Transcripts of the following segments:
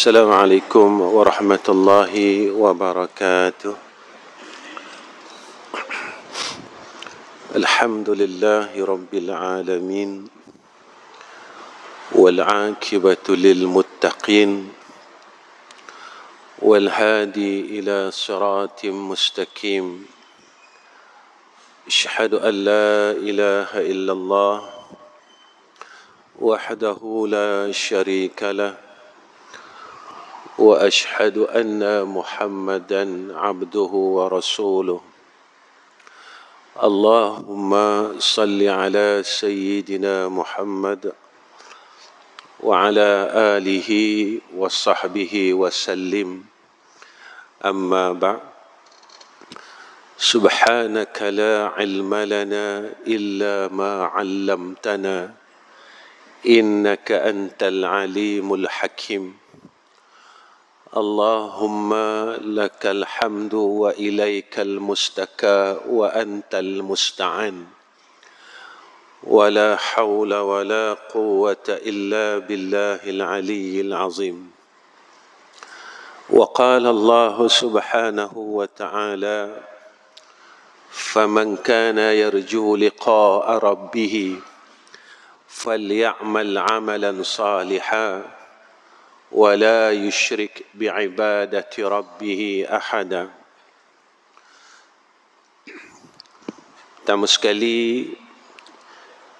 السلام عليكم ورحمة الله وبركاته الحمد لله رب العالمين والعاكبة للمتقين والهادي إلى صراط مستقيم أشهد أن لا إله إلا الله وحده لا شريك له واشهد ان محمدا عبده ورسوله اللهم صل على سيدنا محمد وعلى اله وصحبه وسلم اما بعد سبحانك لا علم لنا الا ما علمتنا انك انت العليم الحكيم اللهم لك الحمد واليك المستكى وانت المستعان ولا حول ولا قوه الا بالله العلي العظيم وقال الله سبحانه وتعالى فمن كان يرجو لقاء ربه فليعمل عملا صالحا ولا يشرك بعبادة ربه أحدا Tamu sekali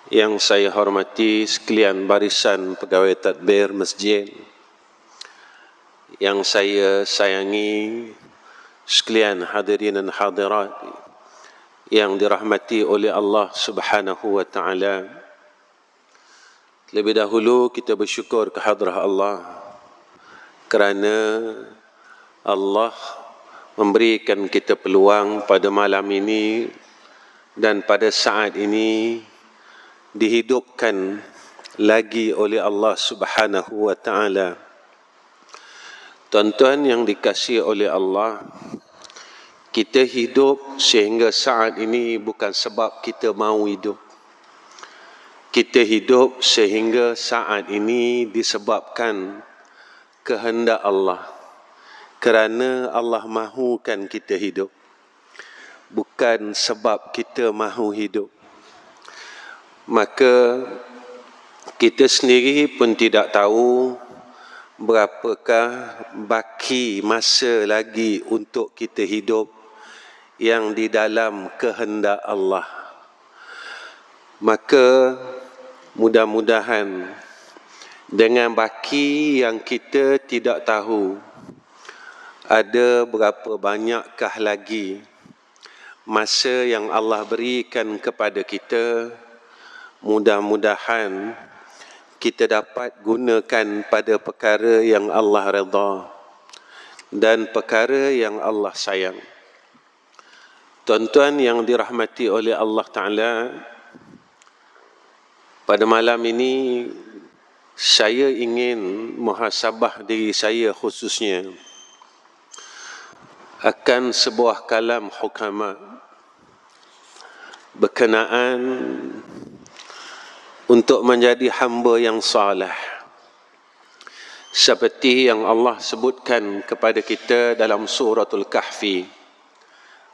yang saya hormati sekalian barisan pegawai tadbir masjid yang saya sayangi sekalian hadirin dan hadirat yang dirahmati oleh Allah Subhanahu wa taala lebih dahulu kita bersyukur kehadrah Allah kerana Allah memberikan kita peluang pada malam ini dan pada saat ini dihidupkan lagi oleh Allah Subhanahu wa taala. Tuan-tuan yang dikasihi oleh Allah, kita hidup sehingga saat ini bukan sebab kita mahu hidup. Kita hidup sehingga saat ini disebabkan kehendak Allah kerana Allah mahukan kita hidup bukan sebab kita mahu hidup maka kita sendiri pun tidak tahu berapakah baki masa lagi untuk kita hidup yang di dalam kehendak Allah maka mudah-mudahan dengan baki yang kita tidak tahu ada berapa banyakkah lagi masa yang Allah berikan kepada kita mudah-mudahan kita dapat gunakan pada perkara yang Allah redha dan perkara yang Allah sayang tuan-tuan yang dirahmati oleh Allah taala pada malam ini saya ingin muhasabah diri saya khususnya akan sebuah kalam hukama berkenaan untuk menjadi hamba yang salah seperti yang Allah sebutkan kepada kita dalam suratul kahfi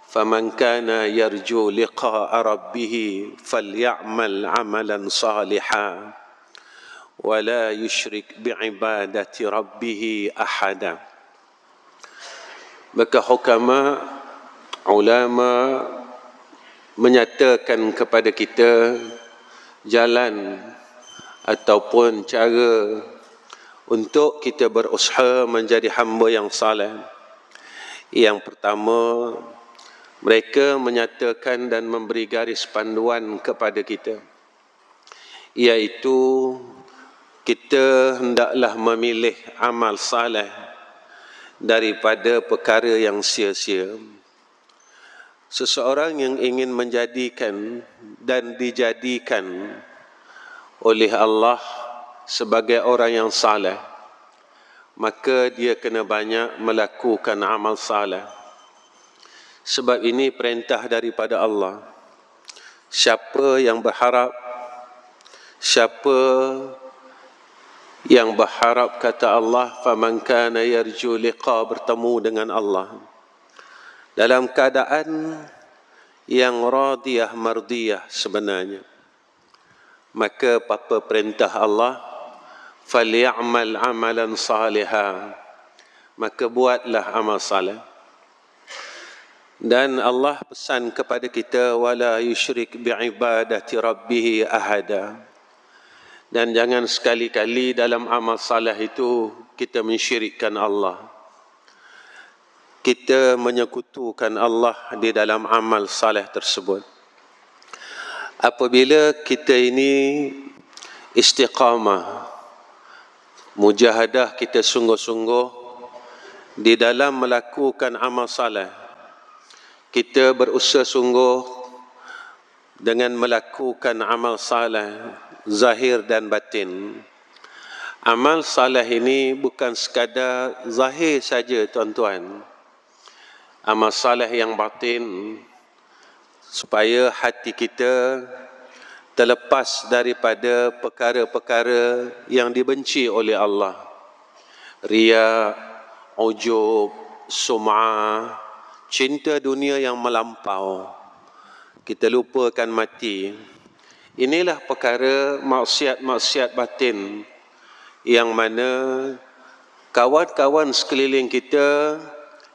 faman kana yarju liqa'a rabbih faly'amal 'amalan salihan ولا يشرك بعبادة ربه أحدا Maka hukama ulama menyatakan kepada kita jalan ataupun cara untuk kita berusaha menjadi hamba yang saleh. Yang pertama, mereka menyatakan dan memberi garis panduan kepada kita iaitu kita hendaklah memilih amal saleh daripada perkara yang sia-sia. Seseorang yang ingin menjadikan dan dijadikan oleh Allah sebagai orang yang saleh, maka dia kena banyak melakukan amal saleh. Sebab ini perintah daripada Allah. Siapa yang berharap, siapa yang berharap kata Allah faman kana yarju liqa bertemu dengan Allah dalam keadaan yang radiyah mardiyah sebenarnya maka apa perintah Allah faly'amal amalan saliha maka buatlah amal saleh dan Allah pesan kepada kita wala yushrik bi ibadati rabbih ahada dan jangan sekali-kali dalam amal salah itu kita mensyirikkan Allah. Kita menyekutukan Allah di dalam amal salah tersebut. Apabila kita ini istiqamah, mujahadah kita sungguh-sungguh di dalam melakukan amal salah. Kita berusaha sungguh dengan melakukan amal salah zahir dan batin. Amal salih ini bukan sekadar zahir saja tuan-tuan. Amal salih yang batin supaya hati kita terlepas daripada perkara-perkara yang dibenci oleh Allah. Ria, ujub, sum'ah, cinta dunia yang melampau. Kita lupakan mati. Inilah perkara maksiat-maksiat batin yang mana kawan-kawan sekeliling kita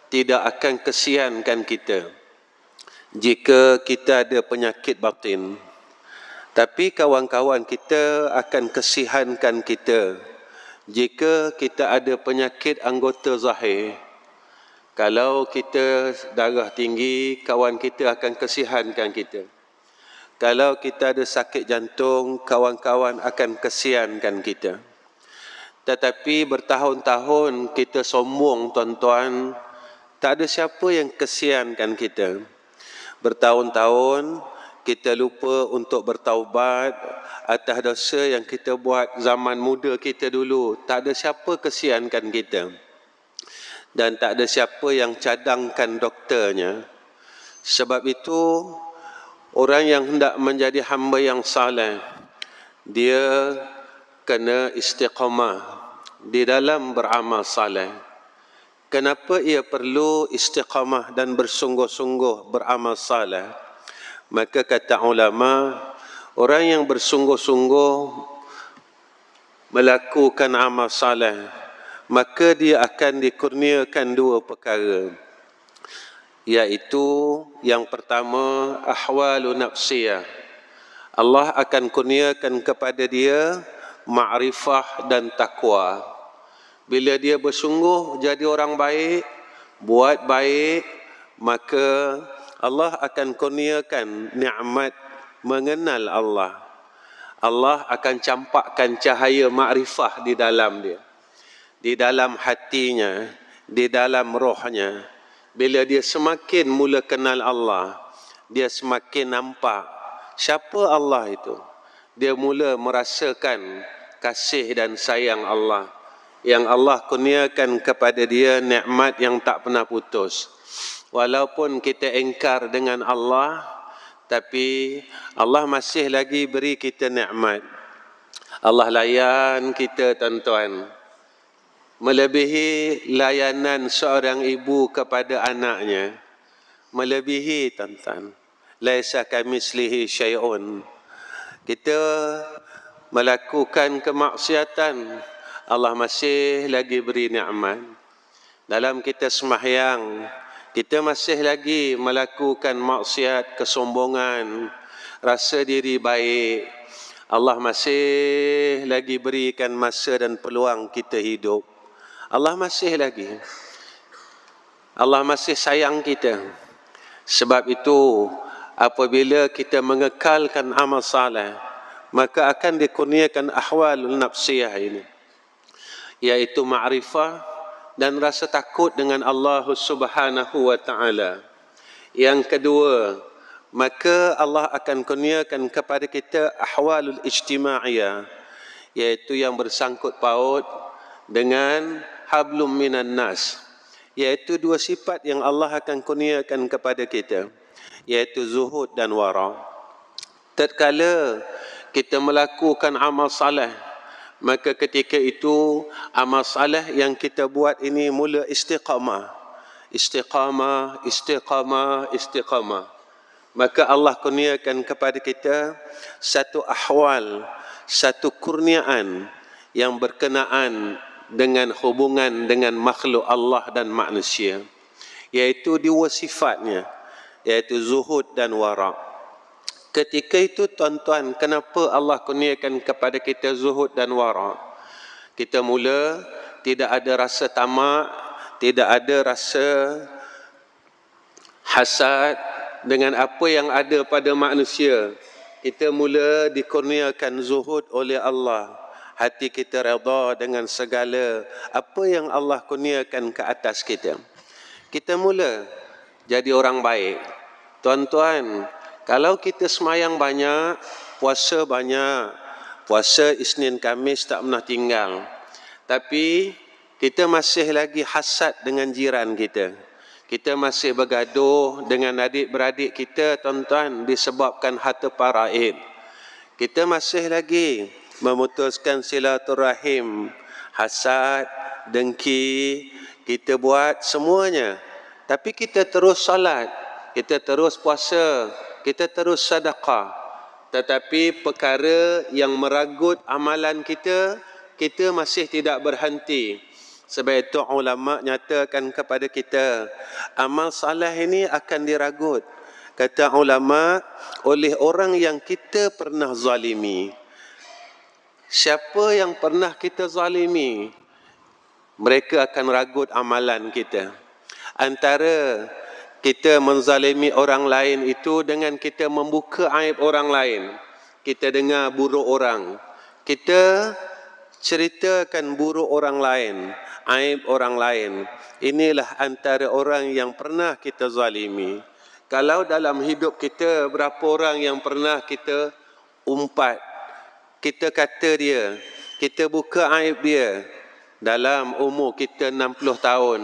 tidak akan kesiankan kita jika kita ada penyakit batin. Tapi kawan-kawan kita akan kesihankan kita jika kita ada penyakit anggota zahir. Kalau kita darah tinggi, kawan kita akan kesihankan kita. Kalau kita ada sakit jantung, kawan-kawan akan kesiankan kita. Tetapi bertahun-tahun kita sombong tuan-tuan, tak ada siapa yang kesiankan kita. Bertahun-tahun kita lupa untuk bertaubat atas dosa yang kita buat zaman muda kita dulu. Tak ada siapa kesiankan kita. Dan tak ada siapa yang cadangkan doktornya. Sebab itu, Orang yang hendak menjadi hamba yang salah, dia kena istiqamah di dalam beramal salah. Kenapa ia perlu istiqamah dan bersungguh-sungguh beramal salah? Maka kata ulama, orang yang bersungguh-sungguh melakukan amal salah, maka dia akan dikurniakan dua perkara yaitu yang pertama ahwalu nafsiyah. Allah akan kurniakan kepada dia makrifah dan takwa. Bila dia bersungguh jadi orang baik, buat baik, maka Allah akan kurniakan nikmat mengenal Allah. Allah akan campakkan cahaya makrifah di dalam dia. Di dalam hatinya, di dalam rohnya bila dia semakin mula kenal Allah, dia semakin nampak siapa Allah itu. Dia mula merasakan kasih dan sayang Allah yang Allah kurniakan kepada dia nikmat yang tak pernah putus. Walaupun kita engkar dengan Allah, tapi Allah masih lagi beri kita nikmat. Allah layan kita tuan-tuan melebihi layanan seorang ibu kepada anaknya melebihi tuan-tuan laisa kamislihi syai'un kita melakukan kemaksiatan Allah masih lagi beri nikmat dalam kita semahyang kita masih lagi melakukan maksiat kesombongan rasa diri baik Allah masih lagi berikan masa dan peluang kita hidup Allah masih lagi. Allah masih sayang kita. Sebab itu apabila kita mengekalkan amal salah, maka akan dikurniakan ahwalul nafsiyah ini. yaitu ma'rifah dan rasa takut dengan Allah Subhanahu wa taala. Yang kedua, maka Allah akan kurniakan kepada kita ahwalul ijtima'iyah yaitu yang bersangkut paut dengan hablum minan nas iaitu dua sifat yang Allah akan kurniakan kepada kita iaitu zuhud dan wara tatkala kita melakukan amal salah, maka ketika itu amal salah yang kita buat ini mula istiqamah istiqamah istiqamah istiqamah maka Allah kurniakan kepada kita satu ahwal satu kurniaan yang berkenaan dengan hubungan dengan makhluk Allah dan manusia iaitu dua sifatnya iaitu zuhud dan wara' ketika itu tuan-tuan kenapa Allah kurniakan kepada kita zuhud dan wara' kita mula tidak ada rasa tamak tidak ada rasa hasad dengan apa yang ada pada manusia kita mula dikurniakan zuhud oleh Allah hati kita redha dengan segala apa yang Allah kurniakan ke atas kita. Kita mula jadi orang baik. Tuan-tuan, kalau kita semayang banyak, puasa banyak, puasa Isnin Kamis tak pernah tinggal. Tapi kita masih lagi hasad dengan jiran kita. Kita masih bergaduh dengan adik-beradik kita, tuan-tuan, disebabkan harta paraib. Kita masih lagi memutuskan silaturahim hasad dengki kita buat semuanya tapi kita terus solat kita terus puasa kita terus sedekah tetapi perkara yang meragut amalan kita kita masih tidak berhenti sebab itu ulama nyatakan kepada kita amal salah ini akan diragut kata ulama oleh orang yang kita pernah zalimi siapa yang pernah kita zalimi mereka akan ragut amalan kita antara kita menzalimi orang lain itu dengan kita membuka aib orang lain kita dengar buruk orang kita ceritakan buruk orang lain aib orang lain inilah antara orang yang pernah kita zalimi kalau dalam hidup kita berapa orang yang pernah kita umpat kita kata dia, kita buka aib dia dalam umur kita 60 tahun.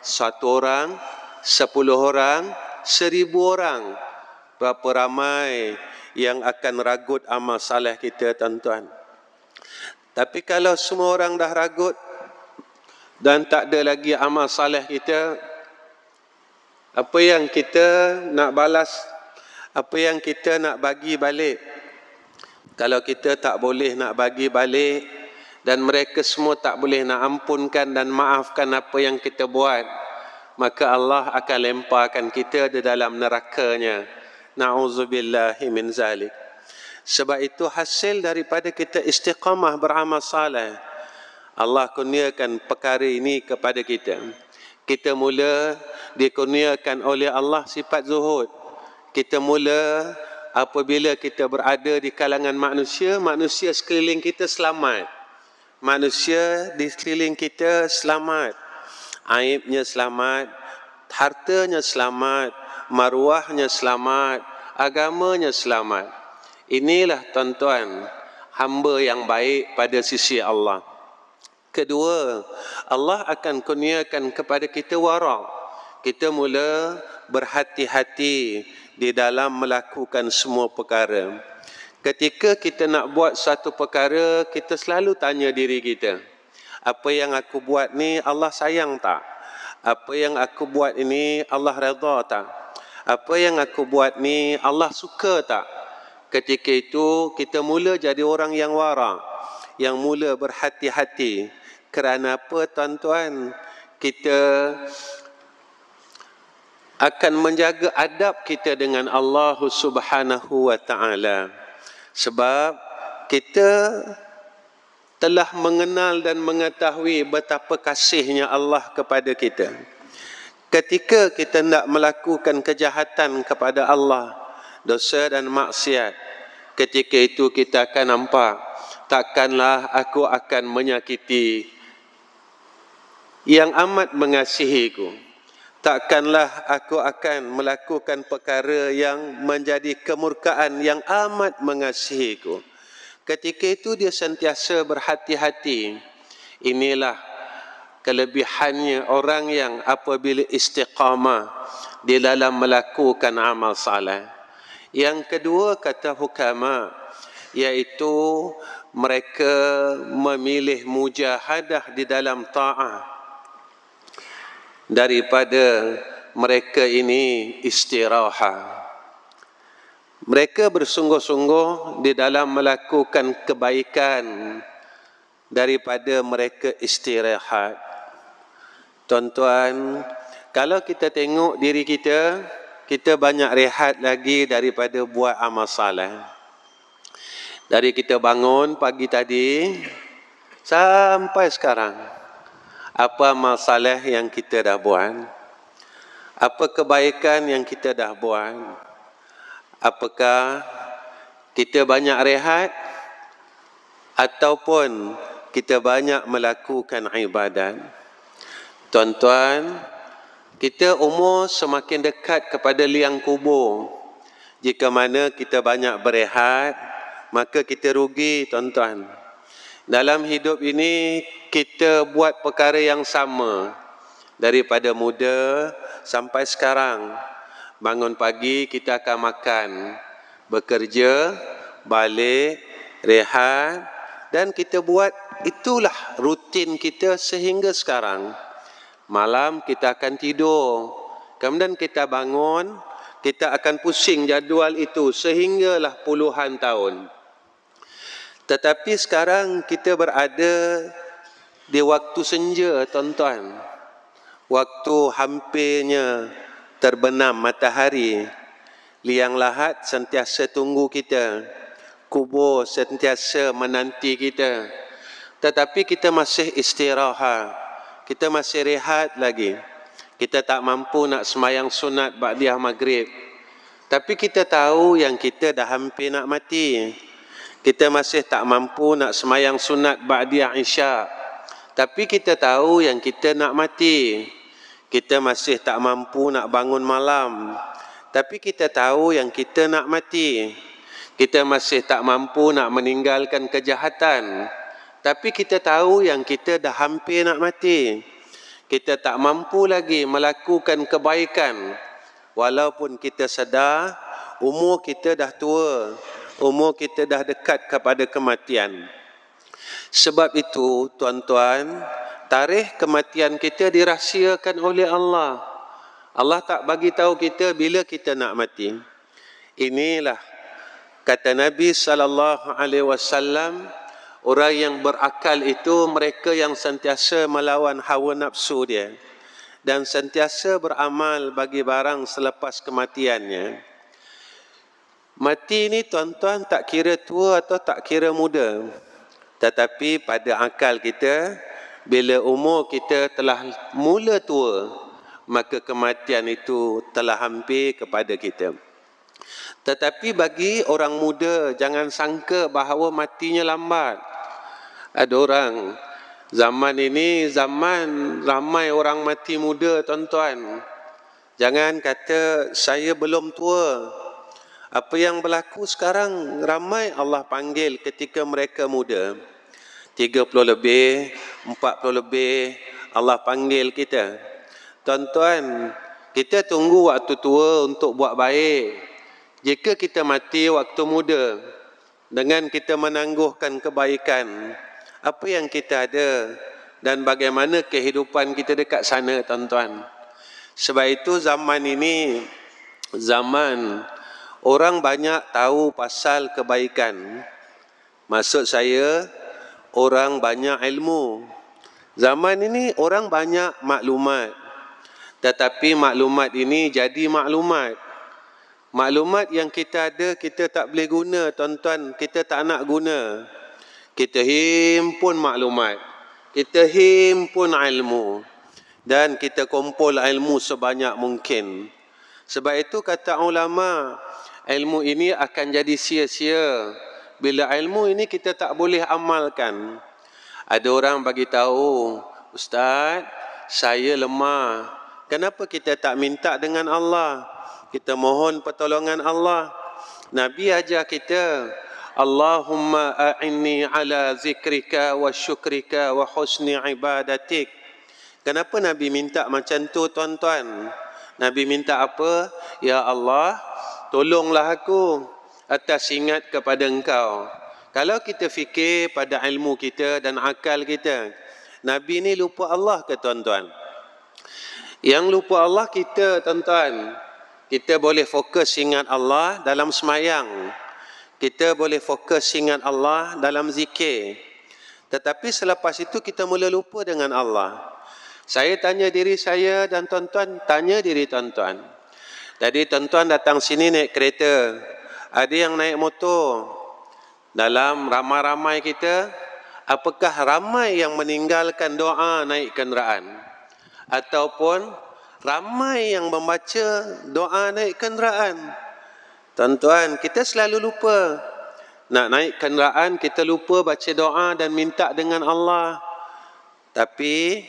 Satu orang, sepuluh orang, seribu orang. Berapa ramai yang akan ragut amal salih kita tuan-tuan. Tapi kalau semua orang dah ragut dan tak ada lagi amal salih kita, apa yang kita nak balas, apa yang kita nak bagi balik, kalau kita tak boleh nak bagi balik dan mereka semua tak boleh nak ampunkan dan maafkan apa yang kita buat, maka Allah akan lemparkan kita di dalam nerakanya. Na'udzubillahi min zalik. Sebab itu hasil daripada kita istiqamah beramal salih. Allah kurniakan perkara ini kepada kita. Kita mula dikurniakan oleh Allah sifat zuhud. Kita mula apabila kita berada di kalangan manusia, manusia sekeliling kita selamat. Manusia di sekeliling kita selamat. Aibnya selamat, hartanya selamat, maruahnya selamat, agamanya selamat. Inilah tuan-tuan, hamba yang baik pada sisi Allah. Kedua, Allah akan kurniakan kepada kita warak. Kita mula berhati-hati di dalam melakukan semua perkara. Ketika kita nak buat satu perkara, kita selalu tanya diri kita. Apa yang aku buat ni Allah sayang tak? Apa yang aku buat ini Allah redha tak? Apa yang aku buat ni Allah suka tak? Ketika itu kita mula jadi orang yang wara, yang mula berhati-hati. Kerana apa tuan-tuan? Kita akan menjaga adab kita dengan Allah Subhanahu wa taala sebab kita telah mengenal dan mengetahui betapa kasihnya Allah kepada kita ketika kita nak melakukan kejahatan kepada Allah dosa dan maksiat ketika itu kita akan nampak takkanlah aku akan menyakiti yang amat mengasihiku takkanlah aku akan melakukan perkara yang menjadi kemurkaan yang amat mengasihiku. Ketika itu dia sentiasa berhati-hati. Inilah kelebihannya orang yang apabila istiqamah di dalam melakukan amal salah. Yang kedua kata hukama iaitu mereka memilih mujahadah di dalam ta'ah daripada mereka ini istirahat. Mereka bersungguh-sungguh di dalam melakukan kebaikan daripada mereka istirahat. Tuan-tuan, kalau kita tengok diri kita, kita banyak rehat lagi daripada buat amal salah. Dari kita bangun pagi tadi sampai sekarang apa masalah yang kita dah buat, apa kebaikan yang kita dah buat, apakah kita banyak rehat ataupun kita banyak melakukan ibadat. Tuan-tuan, kita umur semakin dekat kepada liang kubur. Jika mana kita banyak berehat, maka kita rugi, tuan-tuan. Dalam hidup ini kita buat perkara yang sama daripada muda sampai sekarang. Bangun pagi kita akan makan, bekerja, balik, rehat dan kita buat itulah rutin kita sehingga sekarang. Malam kita akan tidur. Kemudian kita bangun, kita akan pusing jadual itu sehinggalah puluhan tahun. Tetapi sekarang kita berada di waktu senja, tuan-tuan. Waktu hampirnya terbenam matahari. Liang lahat sentiasa tunggu kita. Kubur sentiasa menanti kita. Tetapi kita masih istirahat. Kita masih rehat lagi. Kita tak mampu nak semayang sunat ba'diyah maghrib. Tapi kita tahu yang kita dah hampir nak mati kita masih tak mampu nak semayang sunat ba'diyah isyak. Tapi kita tahu yang kita nak mati. Kita masih tak mampu nak bangun malam. Tapi kita tahu yang kita nak mati. Kita masih tak mampu nak meninggalkan kejahatan. Tapi kita tahu yang kita dah hampir nak mati. Kita tak mampu lagi melakukan kebaikan. Walaupun kita sedar umur kita dah tua umur kita dah dekat kepada kematian. Sebab itu, tuan-tuan, tarikh kematian kita dirahsiakan oleh Allah. Allah tak bagi tahu kita bila kita nak mati. Inilah kata Nabi sallallahu alaihi wasallam, orang yang berakal itu mereka yang sentiasa melawan hawa nafsu dia dan sentiasa beramal bagi barang selepas kematiannya. Mati ni tuan-tuan tak kira tua atau tak kira muda. Tetapi pada akal kita, bila umur kita telah mula tua, maka kematian itu telah hampir kepada kita. Tetapi bagi orang muda, jangan sangka bahawa matinya lambat. Ada orang, zaman ini zaman ramai orang mati muda tuan-tuan. Jangan kata saya belum tua. Apa yang berlaku sekarang ramai Allah panggil ketika mereka muda. 30 lebih, 40 lebih Allah panggil kita. Tuan-tuan, kita tunggu waktu tua untuk buat baik. Jika kita mati waktu muda dengan kita menangguhkan kebaikan, apa yang kita ada dan bagaimana kehidupan kita dekat sana, tuan-tuan. Sebab itu zaman ini zaman Orang banyak tahu pasal kebaikan. Maksud saya, orang banyak ilmu. Zaman ini orang banyak maklumat. Tetapi maklumat ini jadi maklumat. Maklumat yang kita ada kita tak boleh guna, tuan-tuan. Kita tak nak guna. Kita himpun maklumat. Kita himpun ilmu. Dan kita kumpul ilmu sebanyak mungkin. Sebab itu kata ulama' ilmu ini akan jadi sia-sia bila ilmu ini kita tak boleh amalkan. Ada orang bagi tahu, "Ustaz, saya lemah. Kenapa kita tak minta dengan Allah? Kita mohon pertolongan Allah." Nabi ajar kita, "Allahumma a'inni 'ala zikrika wa syukrika wa husni ibadatik." Kenapa Nabi minta macam tu, tuan-tuan? Nabi minta apa? Ya Allah, tolonglah aku atas ingat kepada engkau. Kalau kita fikir pada ilmu kita dan akal kita, Nabi ni lupa Allah ke tuan-tuan? Yang lupa Allah kita tuan-tuan, kita boleh fokus ingat Allah dalam semayang. Kita boleh fokus ingat Allah dalam zikir. Tetapi selepas itu kita mula lupa dengan Allah. Saya tanya diri saya dan tuan-tuan, tanya diri tuan-tuan. Jadi tuan-tuan datang sini naik kereta. Ada yang naik motor. Dalam ramai-ramai kita, apakah ramai yang meninggalkan doa naik kenderaan? Ataupun ramai yang membaca doa naik kenderaan? Tuan-tuan, kita selalu lupa. Nak naik kenderaan, kita lupa baca doa dan minta dengan Allah. Tapi,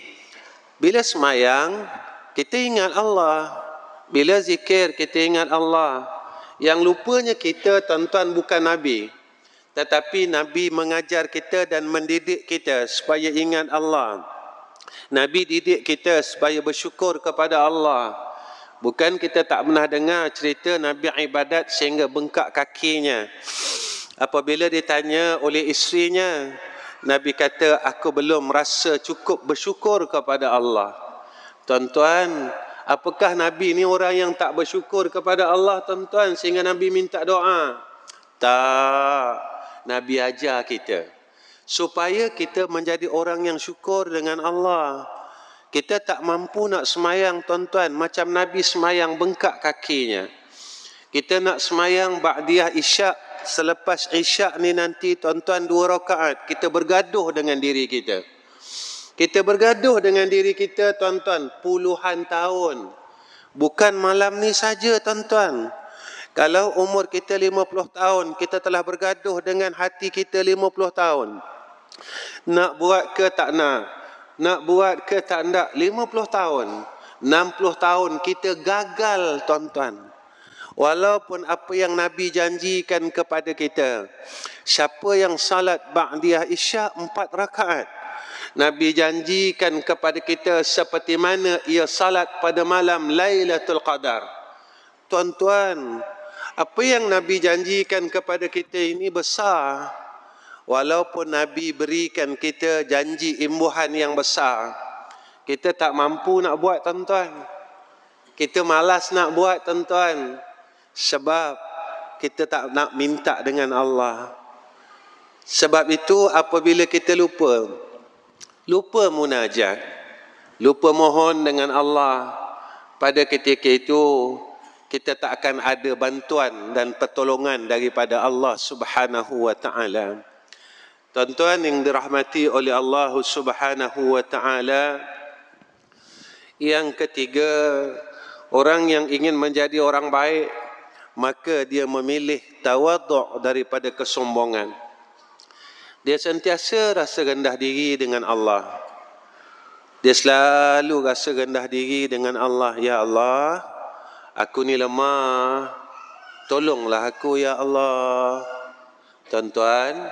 bila semayang, kita ingat Allah. Allah bila zikir kita ingat Allah yang lupanya kita tuan-tuan bukan nabi tetapi nabi mengajar kita dan mendidik kita supaya ingat Allah nabi didik kita supaya bersyukur kepada Allah bukan kita tak pernah dengar cerita nabi ibadat sehingga bengkak kakinya apabila ditanya oleh isterinya nabi kata aku belum rasa cukup bersyukur kepada Allah tuan-tuan Apakah Nabi ni orang yang tak bersyukur kepada Allah tuan-tuan sehingga Nabi minta doa? Tak. Nabi ajar kita. Supaya kita menjadi orang yang syukur dengan Allah. Kita tak mampu nak semayang tuan-tuan macam Nabi semayang bengkak kakinya. Kita nak semayang ba'diyah isyak selepas isyak ni nanti tuan-tuan dua rakaat. Kita bergaduh dengan diri Kita. Kita bergaduh dengan diri kita tuan-tuan puluhan tahun. Bukan malam ni saja tuan-tuan. Kalau umur kita 50 tahun, kita telah bergaduh dengan hati kita 50 tahun. Nak buat ke tak nak? Nak buat ke tak nak? 50 tahun, 60 tahun kita gagal tuan-tuan. Walaupun apa yang Nabi janjikan kepada kita. Siapa yang salat ba'diyah isya empat rakaat. Nabi janjikan kepada kita seperti mana ia salat pada malam Lailatul Qadar. Tuan-tuan, apa yang Nabi janjikan kepada kita ini besar. Walaupun Nabi berikan kita janji imbuhan yang besar. Kita tak mampu nak buat tuan-tuan. Kita malas nak buat tuan-tuan. Sebab kita tak nak minta dengan Allah. Sebab itu apabila kita lupa, lupa munajat lupa mohon dengan Allah pada ketika itu kita tak akan ada bantuan dan pertolongan daripada Allah Subhanahu wa taala tuan-tuan yang dirahmati oleh Allah Subhanahu wa taala yang ketiga orang yang ingin menjadi orang baik maka dia memilih tawaduk daripada kesombongan. Dia sentiasa rasa rendah diri dengan Allah. Dia selalu rasa rendah diri dengan Allah. Ya Allah, aku ni lemah. Tolonglah aku, Ya Allah. Tuan-tuan,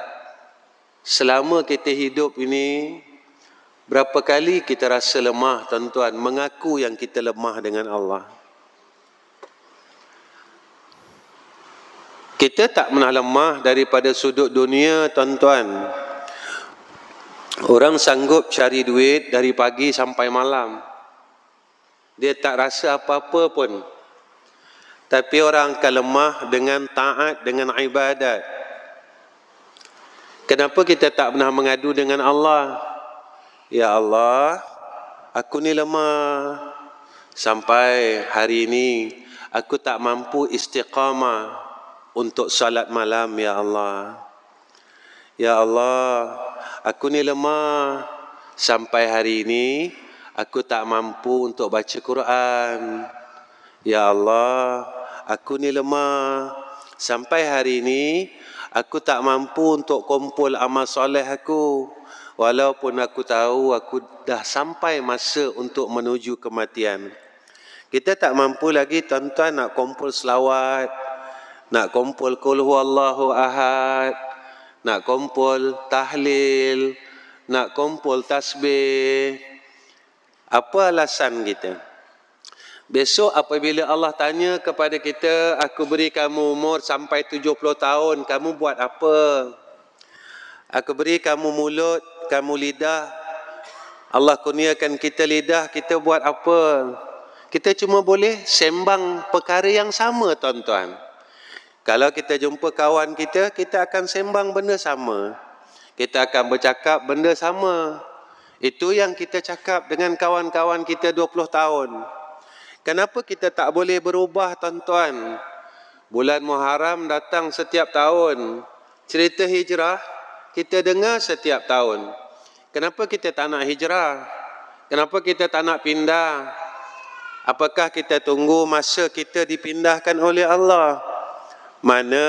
selama kita hidup ini, berapa kali kita rasa lemah, tuan-tuan, mengaku yang kita lemah dengan Allah. Kita tak pernah lemah daripada sudut dunia, tuan-tuan. Orang sanggup cari duit dari pagi sampai malam. Dia tak rasa apa-apa pun. Tapi orang akan lemah dengan taat, dengan ibadat. Kenapa kita tak pernah mengadu dengan Allah? Ya Allah, aku ni lemah. Sampai hari ini, aku tak mampu istiqamah untuk salat malam ya Allah. Ya Allah, aku ni lemah sampai hari ini aku tak mampu untuk baca Quran. Ya Allah, aku ni lemah sampai hari ini aku tak mampu untuk kumpul amal soleh aku. Walaupun aku tahu aku dah sampai masa untuk menuju kematian. Kita tak mampu lagi tuan-tuan nak kumpul selawat, nak kumpul kul huwallahu ahad. Nak kumpul tahlil. Nak kumpul tasbih. Apa alasan kita? Besok apabila Allah tanya kepada kita, aku beri kamu umur sampai 70 tahun, kamu buat apa? Aku beri kamu mulut, kamu lidah. Allah kurniakan kita lidah, kita buat apa? Kita cuma boleh sembang perkara yang sama, tuan-tuan. Kalau kita jumpa kawan kita, kita akan sembang benda sama. Kita akan bercakap benda sama. Itu yang kita cakap dengan kawan-kawan kita 20 tahun. Kenapa kita tak boleh berubah tuan-tuan? Bulan Muharram datang setiap tahun. Cerita hijrah kita dengar setiap tahun. Kenapa kita tak nak hijrah? Kenapa kita tak nak pindah? Apakah kita tunggu masa kita dipindahkan oleh Allah? Allah mana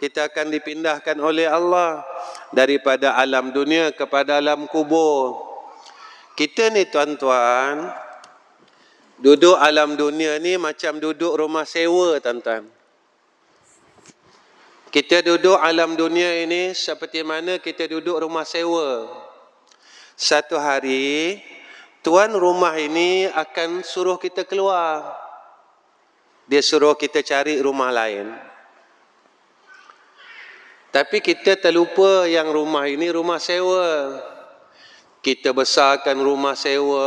kita akan dipindahkan oleh Allah daripada alam dunia kepada alam kubur. Kita ni tuan-tuan, duduk alam dunia ni macam duduk rumah sewa tuan-tuan. Kita duduk alam dunia ini seperti mana kita duduk rumah sewa. Satu hari, tuan rumah ini akan suruh kita keluar. Keluar dia suruh kita cari rumah lain. Tapi kita terlupa yang rumah ini rumah sewa. Kita besarkan rumah sewa,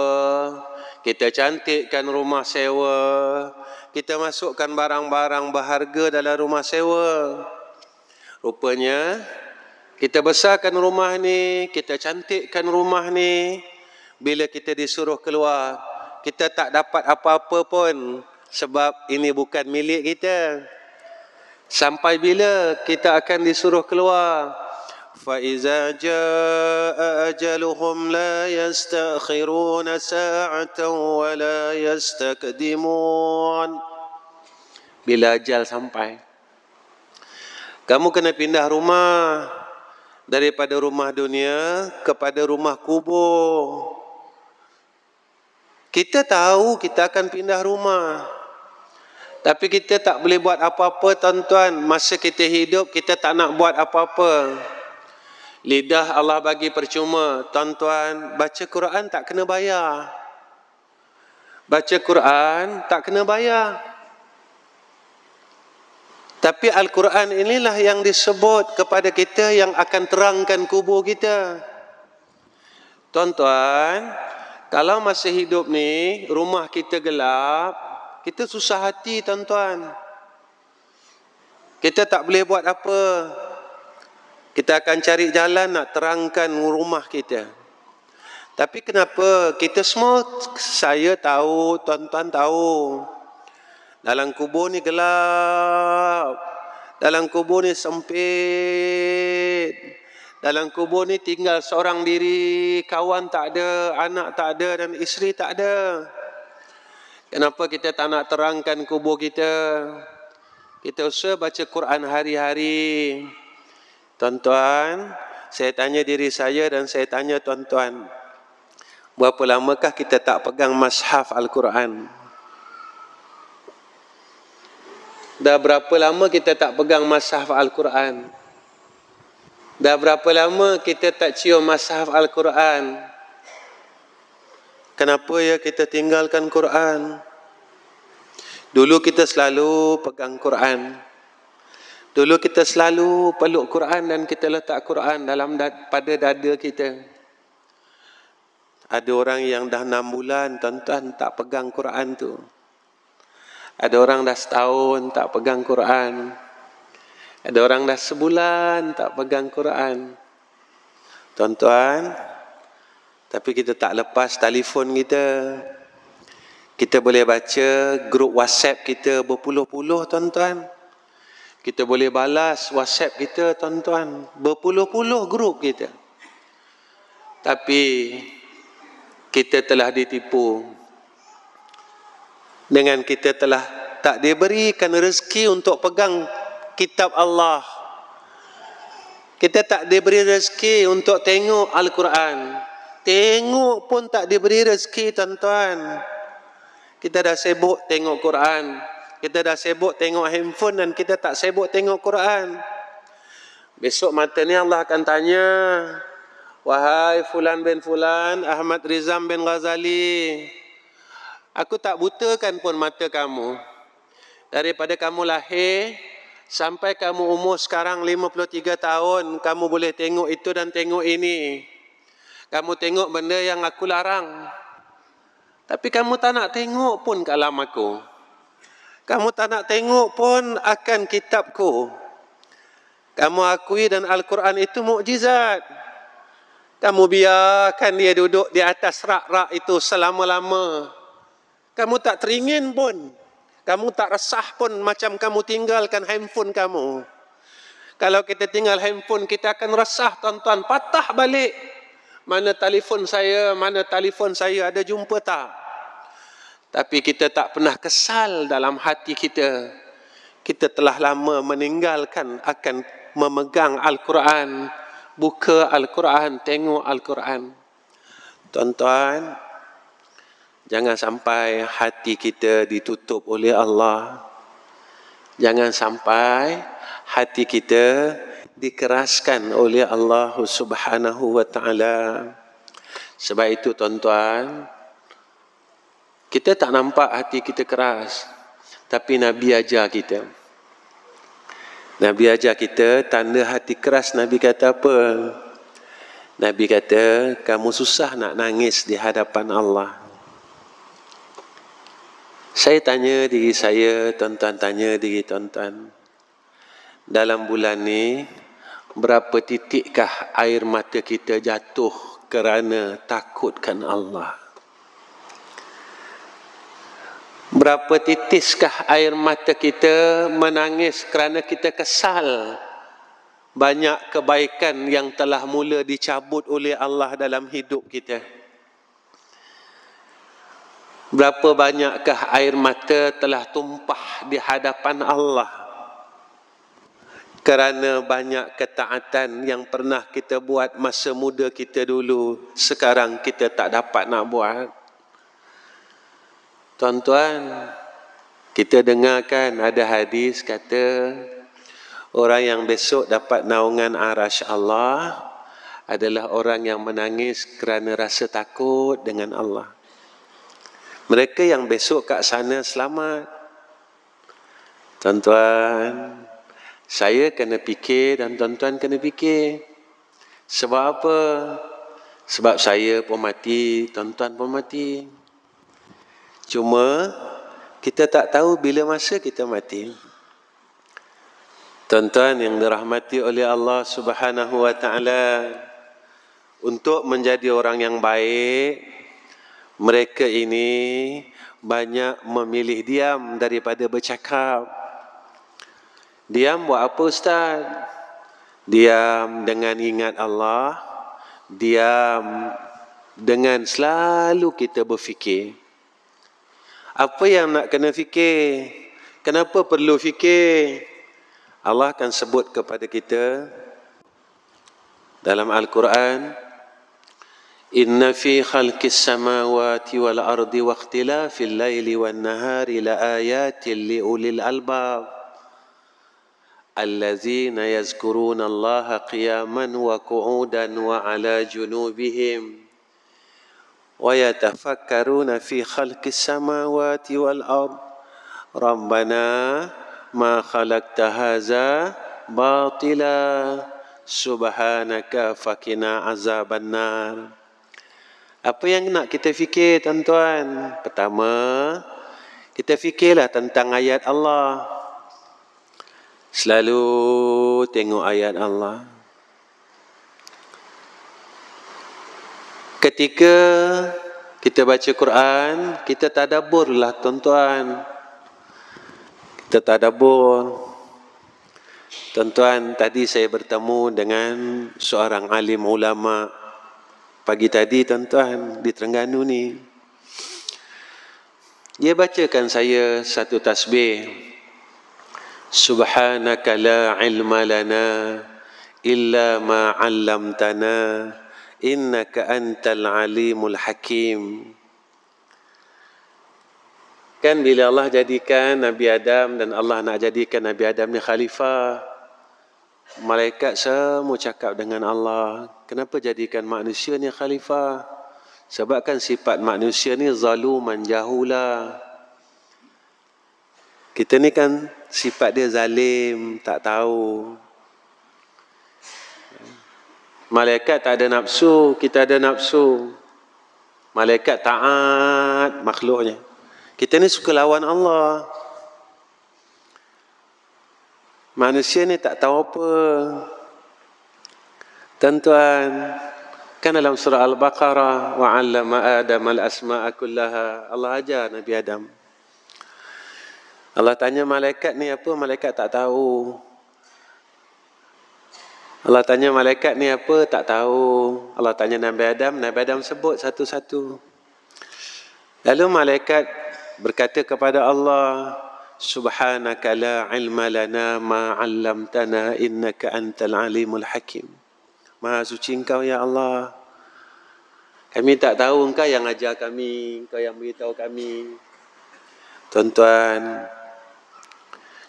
kita cantikkan rumah sewa, kita masukkan barang-barang berharga dalam rumah sewa. Rupanya kita besarkan rumah ni, kita cantikkan rumah ni. Bila kita disuruh keluar, kita tak dapat apa-apa pun sebab ini bukan milik kita sampai bila kita akan disuruh keluar fa iza jaa ajaluhum la yastakhiruna sa'atan wa la yastaqdimun bila ajal sampai kamu kena pindah rumah daripada rumah dunia kepada rumah kubur kita tahu kita akan pindah rumah tapi kita tak boleh buat apa-apa tuan-tuan. Masa kita hidup, kita tak nak buat apa-apa. Lidah Allah bagi percuma. Tuan-tuan, baca Quran tak kena bayar. Baca Quran tak kena bayar. Tapi Al-Quran inilah yang disebut kepada kita yang akan terangkan kubur kita. Tuan-tuan, kalau masih hidup ni, rumah kita gelap, kita susah hati tuan-tuan. Kita tak boleh buat apa. Kita akan cari jalan nak terangkan rumah kita. Tapi kenapa kita semua saya tahu, tuan-tuan tahu. Dalam kubur ni gelap. Dalam kubur ni sempit. Dalam kubur ni tinggal seorang diri, kawan tak ada, anak tak ada dan isteri tak ada. Kenapa kita tak nak terangkan kubur kita? Kita usah baca Quran hari-hari. Tuan-tuan, saya tanya diri saya dan saya tanya tuan-tuan. Berapa lamakah kita tak pegang mashaf Al-Quran? Dah berapa lama kita tak pegang mashaf Al-Quran? Dah berapa lama kita tak cium mashaf Al-Quran? Al-Quran? Kenapa ya kita tinggalkan Quran? Dulu kita selalu pegang Quran. Dulu kita selalu peluk Quran dan kita letak Quran dalam pada dada kita. Ada orang yang dah enam bulan tuan-tuan tak pegang Quran tu. Ada orang dah setahun tak pegang Quran. Ada orang dah sebulan tak pegang Quran. Tuan-tuan, tapi kita tak lepas telefon kita. Kita boleh baca grup WhatsApp kita berpuluh-puluh tuan-tuan. Kita boleh balas WhatsApp kita tuan-tuan. Berpuluh-puluh grup kita. Tapi kita telah ditipu. Dengan kita telah tak diberikan rezeki untuk pegang kitab Allah. Kita tak diberi rezeki untuk tengok Al-Quran. Al-Quran. Tengok pun tak diberi rezeki tuan-tuan. Kita dah sibuk tengok Quran. Kita dah sibuk tengok handphone dan kita tak sibuk tengok Quran. Besok mata ni Allah akan tanya. Wahai Fulan bin Fulan, Ahmad Rizam bin Ghazali. Aku tak butakan pun mata kamu. Daripada kamu lahir, sampai kamu umur sekarang 53 tahun, kamu boleh tengok itu dan tengok ini. Ini. Kamu tengok benda yang aku larang. Tapi kamu tak nak tengok pun kalam aku. Kamu tak nak tengok pun akan kitabku. Kamu akui dan Al-Quran itu mukjizat. Kamu biarkan dia duduk di atas rak-rak itu selama-lama. Kamu tak teringin pun. Kamu tak resah pun macam kamu tinggalkan handphone kamu. Kalau kita tinggal handphone, kita akan resah tuan-tuan. Patah balik mana telefon saya, mana telefon saya ada jumpa tak? Tapi kita tak pernah kesal dalam hati kita. Kita telah lama meninggalkan akan memegang Al-Quran. Buka Al-Quran, tengok Al-Quran. Tuan-tuan, jangan sampai hati kita ditutup oleh Allah. Jangan sampai hati kita ditutup dikeraskan oleh Allah Subhanahu wa taala. Sebab itu tuan-tuan, kita tak nampak hati kita keras. Tapi Nabi ajar kita. Nabi ajar kita tanda hati keras Nabi kata apa? Nabi kata kamu susah nak nangis di hadapan Allah. Saya tanya diri saya, tuan-tuan tanya diri tuan-tuan. Dalam bulan ni, berapa titikkah air mata kita jatuh kerana takutkan Allah berapa titiskah air mata kita menangis kerana kita kesal banyak kebaikan yang telah mula dicabut oleh Allah dalam hidup kita berapa banyakkah air mata telah tumpah di hadapan Allah kerana banyak ketaatan yang pernah kita buat masa muda kita dulu sekarang kita tak dapat nak buat tuan-tuan kita dengarkan ada hadis kata orang yang besok dapat naungan arash Allah adalah orang yang menangis kerana rasa takut dengan Allah mereka yang besok kat sana selamat tuan-tuan saya kena fikir dan tuan-tuan kena fikir. Sebab apa? Sebab saya pun mati, tuan-tuan pun mati. Cuma kita tak tahu bila masa kita mati. Tuan-tuan yang dirahmati oleh Allah Subhanahu wa taala, untuk menjadi orang yang baik, mereka ini banyak memilih diam daripada bercakap. Diam buat apa Ustaz? Diam dengan ingat Allah. Diam dengan selalu kita berfikir. Apa yang nak kena fikir? Kenapa perlu fikir? Allah akan sebut kepada kita dalam Al-Quran Inna fi khalqis samawati wal ardi wa ikhtilafil laili wan nahari laayatil liulil albab الذين يذكرون الله قياما وقعودا وعلى جنوبهم ويتفكرون في خلق السماوات والارض ربنا ما خلقت هذا باطلا سبحانك فقنا عذاب النار Apa yang nak kita fikir tuan-tuan? Pertama, kita fikirlah tentang ayat Allah. Selalu tengok ayat Allah. Ketika kita baca Quran, kita tak ada tadaburlah tuan-tuan. Kita tak tadabur. Tuan-tuan, tadi saya bertemu dengan seorang alim ulama pagi tadi tuan-tuan di Terengganu ni. Dia bacakan saya satu tasbih. سبحانك لا علم لنا إلا ما علمتنا إنك أنت العليم الحكيم Kan bila Allah jadikan Nabi Adam dan Allah nak jadikan Nabi Adam ni khalifah, malaikat semua cakap dengan Allah, kenapa jadikan manusia ni khalifah? Sebab kan sifat manusia ni zaluman jahula. Kita ni kan sifat dia zalim, tak tahu. Malaikat tak ada nafsu, kita ada nafsu. Malaikat taat makhluknya. Kita ni suka lawan Allah. Manusia ni tak tahu apa. Tuan-tuan, kan dalam surah Al-Baqarah, wa 'allama Adam al-asma'a kullaha. Allah ajar Nabi Adam. Allah tanya malaikat ni apa, malaikat tak tahu. Allah tanya malaikat ni apa, tak tahu. Allah tanya Nabi Adam, Nabi Adam sebut satu-satu. Lalu malaikat berkata kepada Allah, Subhanaka la ilma lana ma'allamtana innaka antal alimul hakim. Maha suci engkau ya Allah. Kami tak tahu engkau yang ajar kami, engkau yang beritahu kami. Tuan-tuan,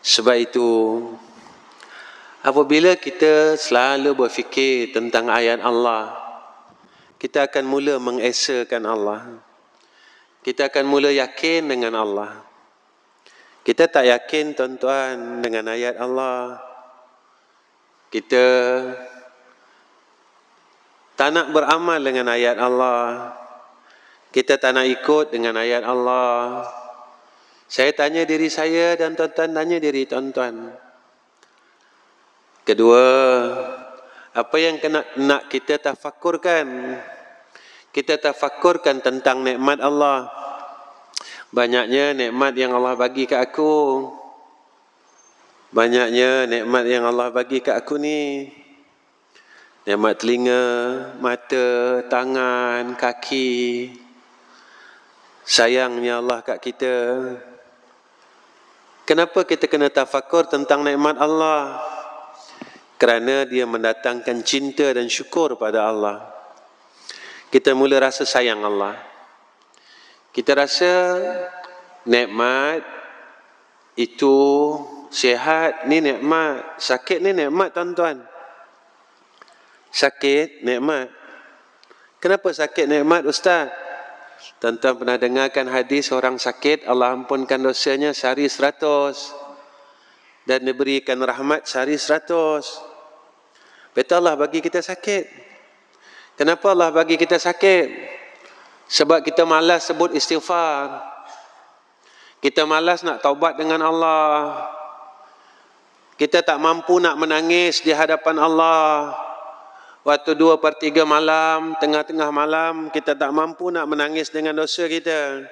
sebab itu apabila kita selalu berfikir tentang ayat Allah kita akan mula mengesakan Allah. Kita akan mula yakin dengan Allah. Kita tak yakin tuan-tuan dengan ayat Allah. Kita tak nak beramal dengan ayat Allah. Kita tak nak ikut dengan ayat Allah. Allah. Saya tanya diri saya dan tuan-tuan tanya diri tuan-tuan. Kedua, apa yang kena, nak kita tafakurkan? Kita tafakurkan tentang nikmat Allah. Banyaknya nikmat yang Allah bagi ke aku. Banyaknya nikmat yang Allah bagi ke aku ni. Nikmat telinga, mata, tangan, kaki. Sayangnya Allah kat kita. Kita. Kenapa kita kena tafakur tentang nikmat Allah? Kerana dia mendatangkan cinta dan syukur pada Allah. Kita mula rasa sayang Allah. Kita rasa nikmat itu sihat ni nikmat, sakit ni nikmat tuan-tuan. Sakit nikmat. Kenapa sakit nikmat ustaz? Tuan-tuan pernah dengarkan hadis orang sakit, Allah ampunkan dosanya sehari seratus. Dan diberikan rahmat sehari seratus. Betul Allah bagi kita sakit. Kenapa Allah bagi kita sakit? Sebab kita malas sebut istighfar. Kita malas nak taubat dengan Allah. Kita tak mampu nak menangis di hadapan Allah. Allah. Waktu dua per tiga malam, tengah-tengah malam, kita tak mampu nak menangis dengan dosa kita.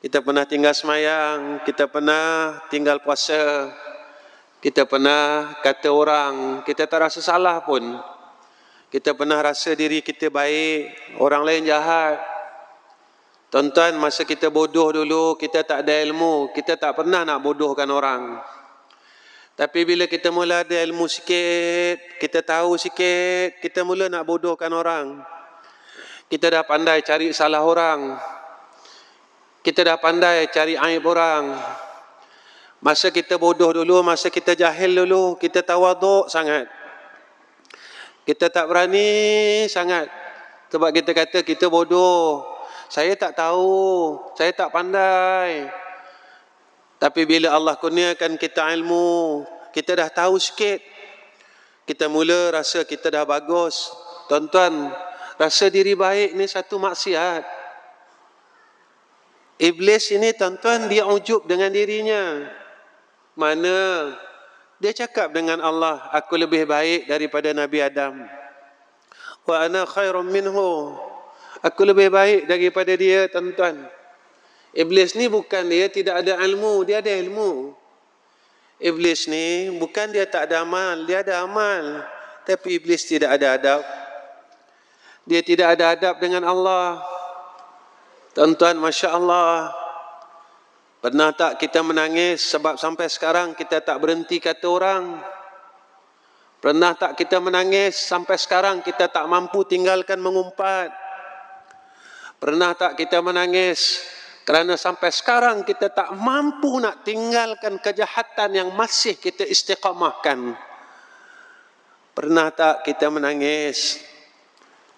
Kita pernah tinggal semayang, kita pernah tinggal puasa, kita pernah kata orang, kita tak rasa salah pun. Kita pernah rasa diri kita baik, orang lain jahat. Tuan-tuan, masa kita bodoh dulu, kita tak ada ilmu, kita tak pernah nak bodohkan orang. Orang. Tapi bila kita mula ada ilmu sikit, kita tahu sikit, kita mula nak bodohkan orang. Kita dah pandai cari salah orang. Kita dah pandai cari aib orang. Masa kita bodoh dulu, masa kita jahil dulu, kita tawaduk sangat. Kita tak berani sangat. Sebab kita kata kita bodoh. Saya tak tahu. Saya tak pandai. Saya tak pandai. Tapi bila Allah kurniakan kita ilmu, kita dah tahu sikit. Kita mula rasa kita dah bagus. Tuan-tuan, rasa diri baik ni satu maksiat. Iblis ini tuan-tuan dia ujub dengan dirinya. Mana dia cakap dengan Allah, aku lebih baik daripada Nabi Adam. Wa ana khairum minhu. Aku lebih baik daripada dia, tuan-tuan. Iblis ni bukan dia tidak ada ilmu, dia ada ilmu. Iblis ni bukan dia tak ada amal, dia ada amal. Tapi iblis tidak ada adab. Dia tidak ada adab dengan Allah. Tuan-tuan, Masya Allah. Pernah tak kita menangis sebab sampai sekarang kita tak berhenti kata orang? Pernah tak kita menangis sampai sekarang kita tak mampu tinggalkan mengumpat? Pernah tak kita menangis kerana sampai sekarang kita tak mampu nak tinggalkan kejahatan yang masih kita istiqamahkan. Pernah tak kita menangis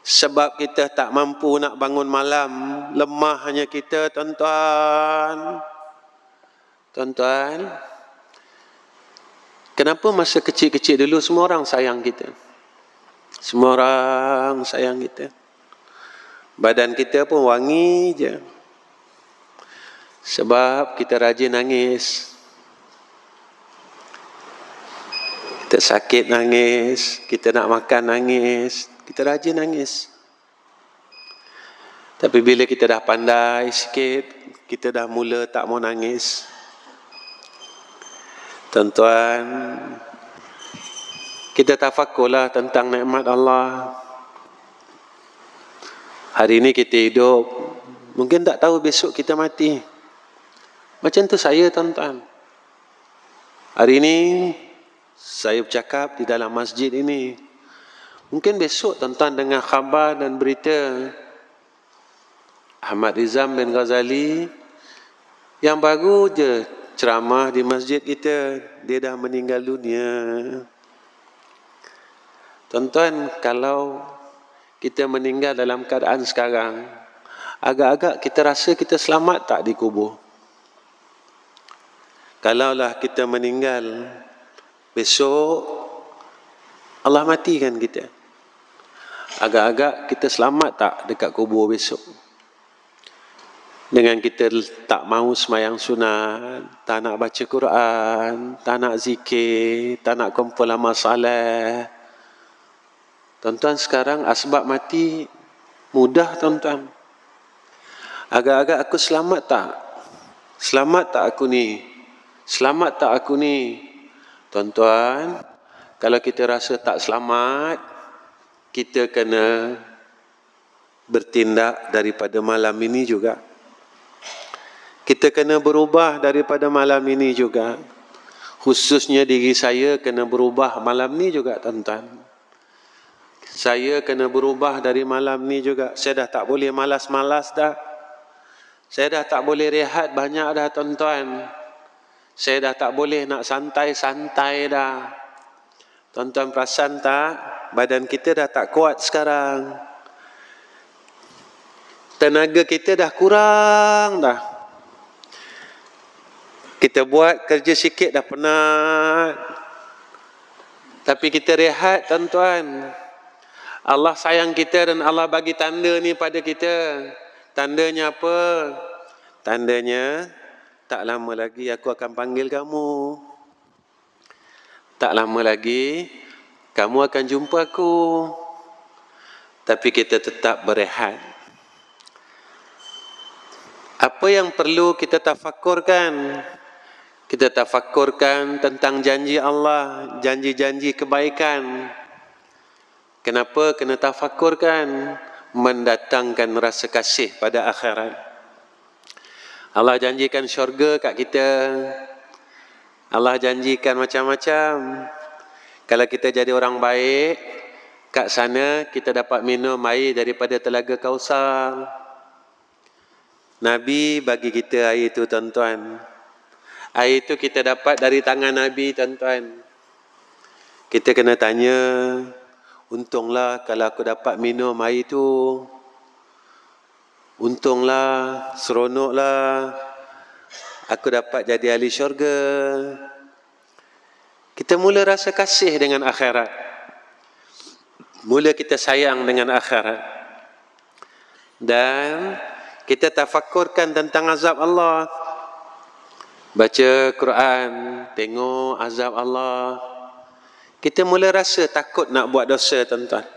sebab kita tak mampu nak bangun malam, Lemah hanya kita tuan-tuan. Tuan-tuan, kenapa masa kecil-kecil dulu semua orang sayang kita? Semua orang sayang kita. Badan kita pun wangi je. Sebab kita rajin nangis Kita sakit nangis Kita nak makan nangis Kita rajin nangis tapi bila kita dah pandai sikit, kita dah mula tak mau nangis. Tuan-tuan, kita tafakulah tentang nikmat Allah. Hari ini kita hidup, mungkin tak tahu besok kita mati. Macam tu saya tuan-tuan. Hari ini saya bercakap di dalam masjid ini. Mungkin besok tuan-tuan dengar khabar dan berita Ahmad Rizam bin Ghazali yang baru je ceramah di masjid kita, dia dah meninggal dunia. Tuan-tuan, kalau kita meninggal dalam keadaan sekarang, agak-agak kita rasa kita selamat tak di kubur? Kalaulah kita meninggal besok Allah matikan kita. Agak-agak kita selamat tak dekat kubur besok? Dengan kita tak mau semayang sunat, tak nak baca Quran, tak nak zikir, tak nak kumpul amal salat. Tuan-tuan sekarang asbab mati mudah tuan-tuan. Agak-agak aku selamat tak? Selamat tak aku ni Selamat tak aku ni? Tuan-tuan, kalau kita rasa tak selamat, kita kena bertindak daripada malam ini juga. Kita kena berubah daripada malam ini juga. Khususnya diri saya kena berubah malam ni juga, tuan-tuan. Saya kena berubah dari malam ni juga. Saya dah tak boleh malas-malas dah. Saya dah tak boleh rehat banyak dah, tuan-tuan. Saya dah tak boleh nak santai-santai dah. Tuan-tuan perasan tak? Badan kita dah tak kuat sekarang. Tenaga kita dah kurang dah. Kita buat kerja sikit dah penat. Tapi kita rehat tuan-tuan. Allah sayang kita dan Allah bagi tanda ni pada kita. Tandanya apa? Tandanya tak lama lagi aku akan panggil kamu. Tak lama lagi kamu akan jumpa aku. Tapi kita tetap berehat. Apa yang perlu kita tafakurkan? Kita tafakurkan tentang janji Allah, janji-janji kebaikan. Kenapa kena tafakurkan? Mendatangkan rasa kasih pada akhirat. Allah janjikan syurga kat kita. Allah janjikan macam-macam. Kalau kita jadi orang baik, kat sana kita dapat minum air daripada telaga kausar. Nabi bagi kita air itu, tuan-tuan. Air itu kita dapat dari tangan Nabi, tuan-tuan. Kita kena tanya, untunglah kalau aku dapat minum air itu. Untunglah, seronoklah aku dapat jadi ahli syurga. Kita mula rasa kasih dengan akhirat. Mula kita sayang dengan akhirat. Dan kita tafakurkan tentang azab Allah. Baca Quran, tengok azab Allah. Kita mula rasa takut nak buat dosa, tuan-tuan.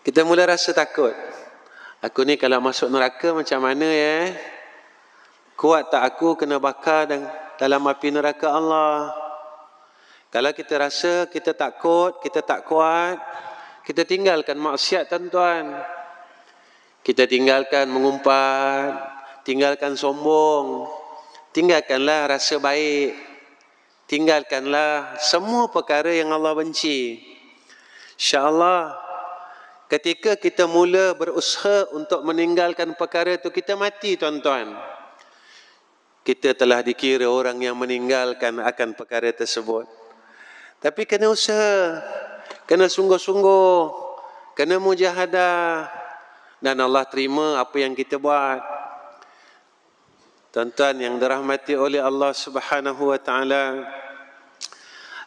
Kita mula rasa takut. Aku ni kalau masuk neraka macam mana ya? Kuat tak aku kena bakar dalam api neraka Allah? Kalau kita rasa kita takut, kita tak kuat, kita tinggalkan maksiat tuan-tuan. Kita tinggalkan mengumpat, tinggalkan sombong, tinggalkanlah rasa baik, tinggalkanlah semua perkara yang Allah benci. InsyaAllah, Ketika kita mula berusaha untuk meninggalkan perkara itu, kita mati tuan-tuan. Kita telah dikira orang yang meninggalkan akan perkara tersebut. Tapi kena usaha, kena sungguh-sungguh, kena mujahadah. Dan Allah terima apa yang kita buat. Tuan-tuan yang dirahmati oleh Allah Subhanahu Wa Taala,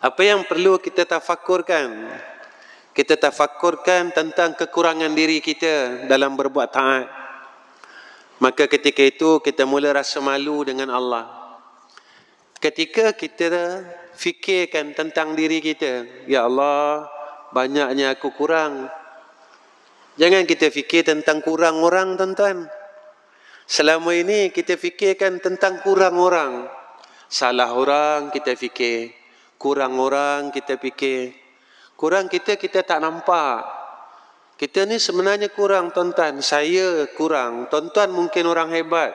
apa yang perlu kita tafakurkan? kita tafakurkan tentang kekurangan diri kita dalam berbuat taat maka ketika itu kita mula rasa malu dengan Allah ketika kita fikirkan tentang diri kita ya Allah banyaknya aku kurang jangan kita fikir tentang kurang orang tuan-tuan selama ini kita fikirkan tentang kurang orang salah orang kita fikir kurang orang kita fikir Kurang kita, kita tak nampak. Kita ni sebenarnya kurang, tuan-tuan. Saya kurang. Tuan-tuan mungkin orang hebat.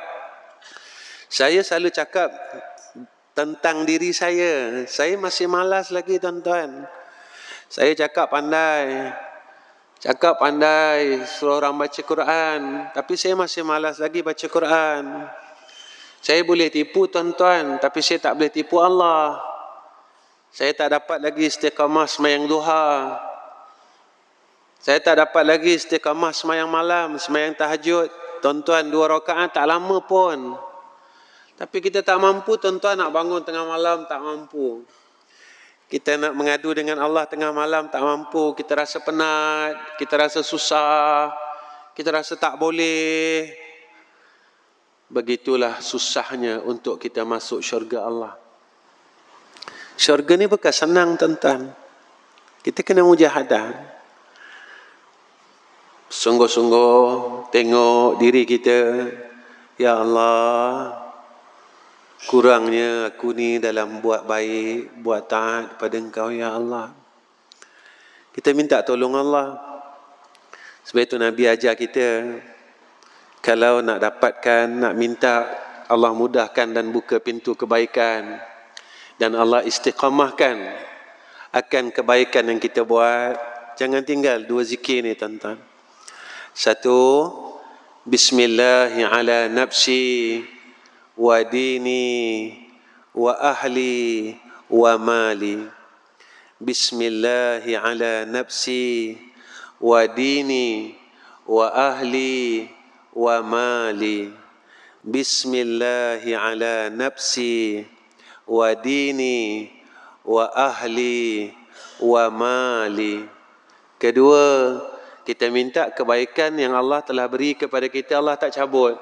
Saya selalu cakap tentang diri saya. Saya masih malas lagi, tuan-tuan. Saya cakap pandai. Cakap pandai, suruh orang baca Quran. Tapi saya masih malas lagi baca Quran. Saya boleh tipu, tuan-tuan. Tapi saya tak boleh tipu Allah. Allah. Saya tak dapat lagi istiqamah semayang duha. Saya tak dapat lagi istiqamah semayang malam, semayang tahajud. Tuan-tuan, dua rakaat tak lama pun. Tapi kita tak mampu tuan-tuan nak bangun tengah malam, tak mampu. Kita nak mengadu dengan Allah tengah malam, tak mampu. Kita rasa penat, kita rasa susah, kita rasa tak boleh. Begitulah susahnya untuk kita masuk syurga Allah. Syurga ni bukan senang tuan-tuan. Kita kena mujahadah. Sungguh-sungguh tengok diri kita. Ya Allah. Kurangnya aku ni dalam buat baik, buat taat pada engkau ya Allah. Kita minta tolong Allah. Sebab itu Nabi ajar kita. Kalau nak dapatkan, nak minta Allah mudahkan dan buka pintu kebaikan dan Allah istiqamahkan akan kebaikan yang kita buat jangan tinggal dua zikir ni tuan-tuan satu bismillah ala nafsi wa dini wa ahli wa mali bismillah ala nafsi wa dini wa ahli wa mali bismillah ala nafsi وديني وأهلي ومالي Kedua, kita minta kebaikan yang Allah telah beri kepada kita, Allah tak cabut.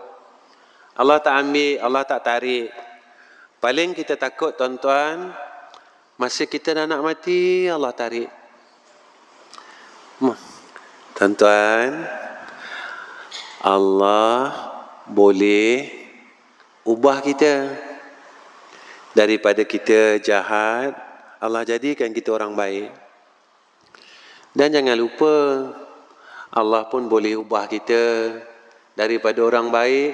Allah tak ambil, Allah tak tarik. Paling kita takut tuan-tuan, masa kita dah nak mati, Allah tarik. Tuan-tuan, Allah boleh ubah Kita daripada kita jahat Allah jadikan kita orang baik dan jangan lupa Allah pun boleh ubah kita daripada orang baik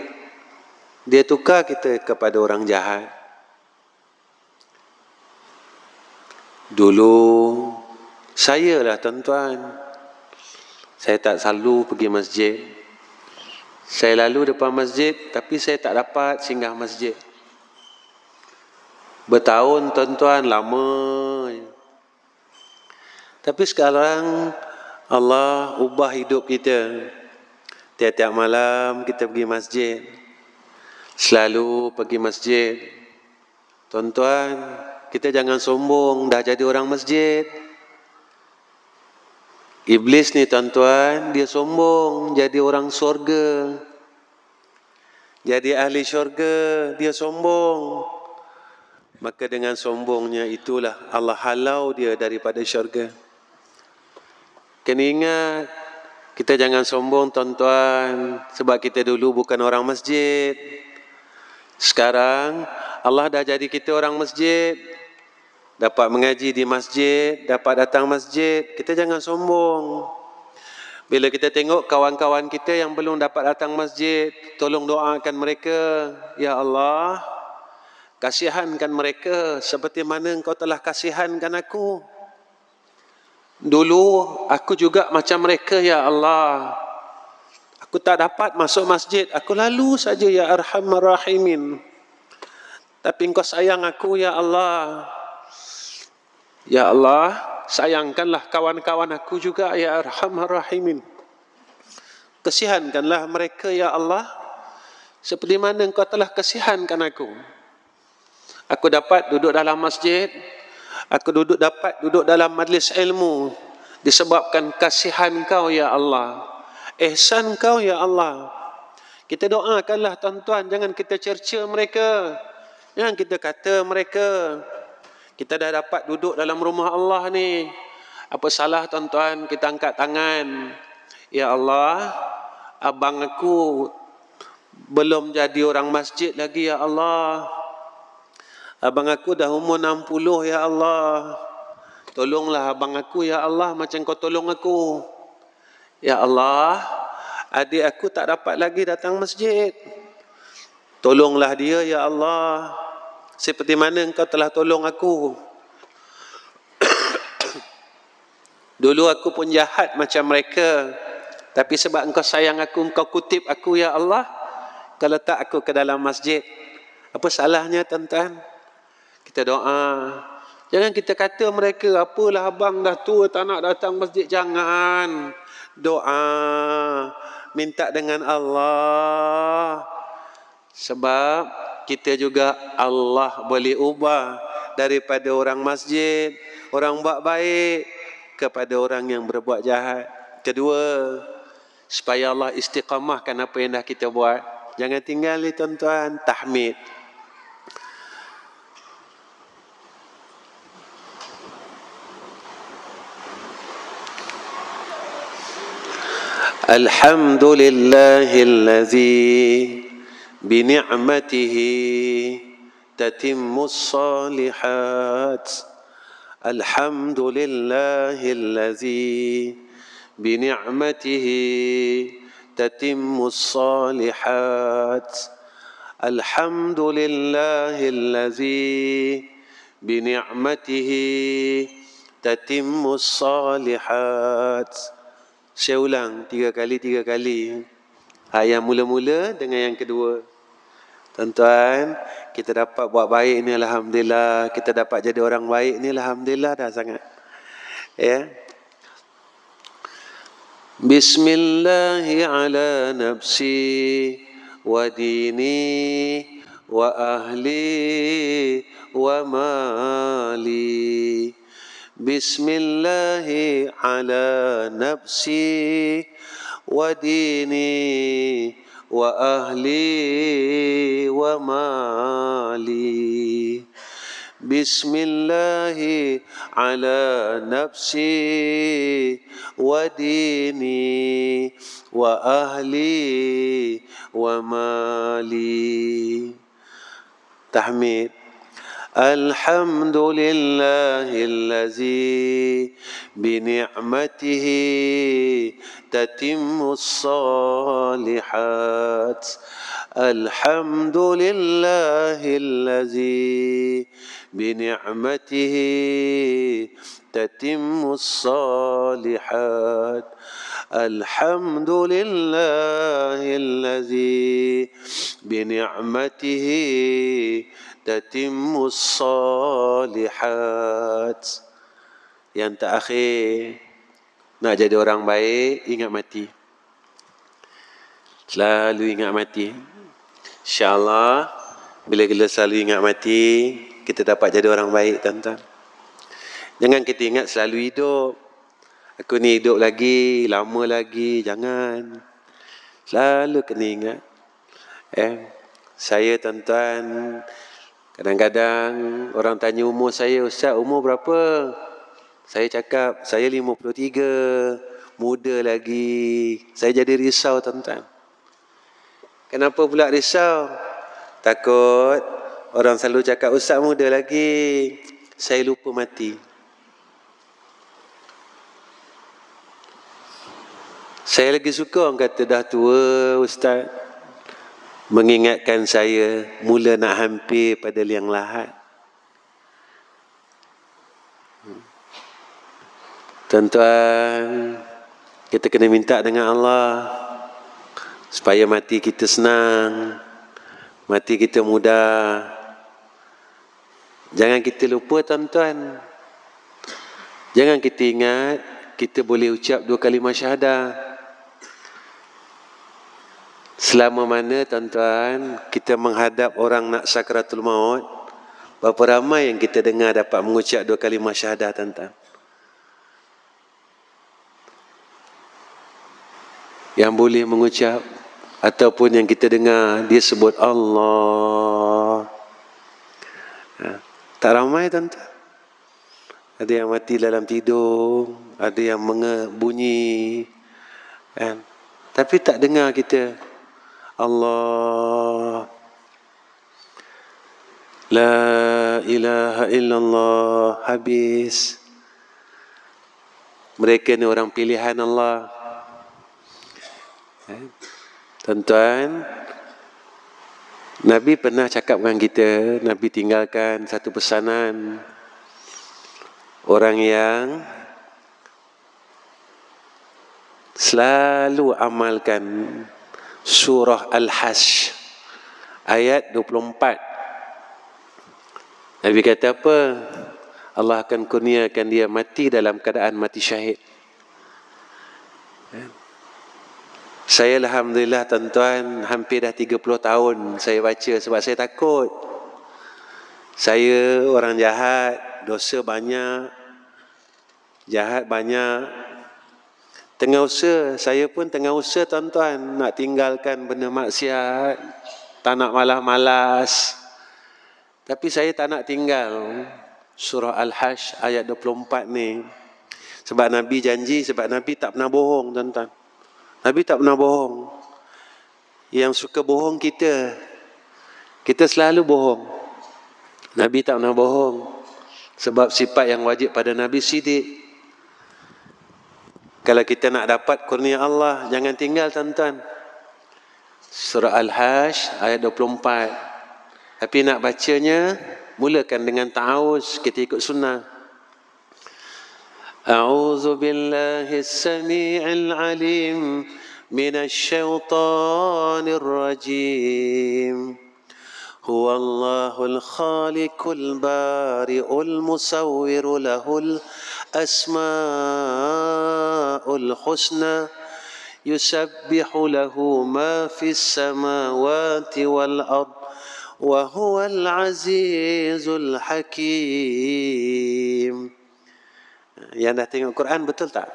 dia tukar kita kepada orang jahat dulu saya lah tuan-tuan saya tak selalu pergi masjid saya lalu depan masjid tapi saya tak dapat singgah masjid bertahun tuan-tuan lama tapi sekarang Allah ubah hidup kita tiap-tiap malam kita pergi masjid selalu pergi masjid tuan-tuan kita jangan sombong dah jadi orang masjid Iblis ni tuan-tuan, dia sombong jadi orang surga. Jadi ahli syurga, dia sombong. Maka dengan sombongnya itulah Allah halau dia daripada syurga. Kena ingat, kita jangan sombong tuan-tuan sebab kita dulu bukan orang masjid. Sekarang Allah dah jadi kita orang masjid. Dapat mengaji di masjid, dapat datang masjid. Kita jangan sombong. Bila kita tengok kawan-kawan kita yang belum dapat datang masjid, tolong doakan mereka. Ya Allah, kasihankan mereka seperti mana engkau telah kasihankan aku. Dulu aku juga macam mereka ya Allah. Aku tak dapat masuk masjid, aku lalu saja ya Arhamar Rahimin. Tapi engkau sayang aku ya Allah. Ya Allah, sayangkanlah kawan-kawan aku juga ya Arhamar Rahimin. Kesihankanlah mereka ya Allah. Seperti mana engkau telah kesihankan aku. Aku dapat duduk dalam masjid. Aku duduk dapat duduk dalam majlis ilmu. Disebabkan kasihan kau ya Allah. Ihsan kau ya Allah. Kita doakanlah tuan-tuan jangan kita cerca mereka. Jangan kita kata mereka. Kita dah dapat duduk dalam rumah Allah ni. Apa salah tuan-tuan kita angkat tangan. Ya Allah, abang aku belum jadi orang masjid lagi ya Allah. Abang aku dah umur 60 ya Allah. Tolonglah abang aku ya Allah macam kau tolong aku. Ya Allah, adik aku tak dapat lagi datang masjid. Tolonglah dia ya Allah. Seperti mana engkau telah tolong aku. Dulu aku pun jahat macam mereka. Tapi sebab engkau sayang aku, engkau kutip aku ya Allah. Kalau tak aku ke dalam masjid. Apa salahnya tuan-tuan? kita doa. Jangan kita kata mereka, apalah abang dah tua tak nak datang masjid. Jangan. Doa. Minta dengan Allah. Sebab kita juga Allah boleh ubah daripada orang masjid, orang buat baik kepada orang yang berbuat jahat. Kedua, supaya Allah istiqamahkan apa yang dah kita buat. Jangan tinggal ni tuan-tuan. Tahmid. الحمد لله الذي بنعمته تتم الصالحات الحمد لله الذي بنعمته تتم الصالحات الحمد لله الذي بنعمته تتم الصالحات Saya ulang tiga kali, tiga kali. Ayat mula-mula dengan yang kedua. Tuan-tuan, kita dapat buat baik ni Alhamdulillah. Kita dapat jadi orang baik ni Alhamdulillah dah sangat. Ya. Yeah. Bismillahirrahmanirrahim. Wa dini wa ahli wa mali. بسم الله على نفسي وديني واهلي ومالي بسم الله على نفسي وديني واهلي ومالي تحميد الحمد لله الذي بنعمته تتم الصالحات الحمد لله الذي بنعمته تتم الصالحات الحمد لله الذي بنعمته تتم الصالحات yang terakhir nak jadi orang baik ingat mati selalu ingat mati insyaallah bila kita selalu ingat mati kita dapat jadi orang baik tuan-tuan Jangan kita ingat selalu hidup. Aku ni hidup lagi, lama lagi, jangan. Selalu kena ingat. Eh, saya tuan-tuan, kadang-kadang orang tanya umur saya, Ustaz umur berapa? Saya cakap, saya 53, muda lagi. Saya jadi risau tuan-tuan. Kenapa pula risau? Takut orang selalu cakap, Ustaz muda lagi. Saya lupa mati. Saya lagi suka orang kata dah tua ustaz mengingatkan saya mula nak hampir pada liang lahat. Tuan-tuan, kita kena minta dengan Allah supaya mati kita senang, mati kita mudah. Jangan kita lupa tuan-tuan. Jangan kita ingat kita boleh ucap dua kalimah syahadah. Selama mana tuan-tuan kita menghadap orang nak sakratul maut, berapa ramai yang kita dengar dapat mengucap dua kalimah syahadah tuan-tuan? Yang boleh mengucap ataupun yang kita dengar dia sebut Allah. Ha, tak ramai tuan-tuan. Ada yang mati dalam tidur, ada yang menge- bunyi. Kan? Tapi tak dengar kita Allah, la إله illallah habis mereka ni orang pilihan Allah eh, tuan-tuan Nabi pernah cakap dengan kita Nabi tinggalkan satu pesanan orang yang selalu amalkan surah Al-Hash ayat 24 Nabi kata apa? Allah akan kurniakan dia mati dalam keadaan mati syahid saya Alhamdulillah tuan-tuan hampir dah 30 tahun saya baca sebab saya takut saya orang jahat dosa banyak jahat banyak Tengah usaha, saya pun tengah usaha tuan-tuan nak tinggalkan benda maksiat, tak nak malas-malas. Tapi saya tak nak tinggal surah Al-Hajj ayat 24 ni. Sebab Nabi janji, sebab Nabi tak pernah bohong tuan-tuan. Nabi tak pernah bohong. Yang suka bohong kita, kita selalu bohong. Nabi tak pernah bohong. Sebab sifat yang wajib pada Nabi sidik, kalau kita nak dapat kurnia Allah, jangan tinggal tuan-tuan. Surah Al-Hash ayat 24. Tapi nak bacanya, mulakan dengan ta'awuz kita ikut sunnah. A'udzu billahi as-sami'il 'alim minasy syaithanir rajim. هو الله الخالق البارئ المصور أسماءُ الحسنى يسبح له ما في السماوات والأرض وهو العزيز الحكيم Yang dah tengok Quran betul tak?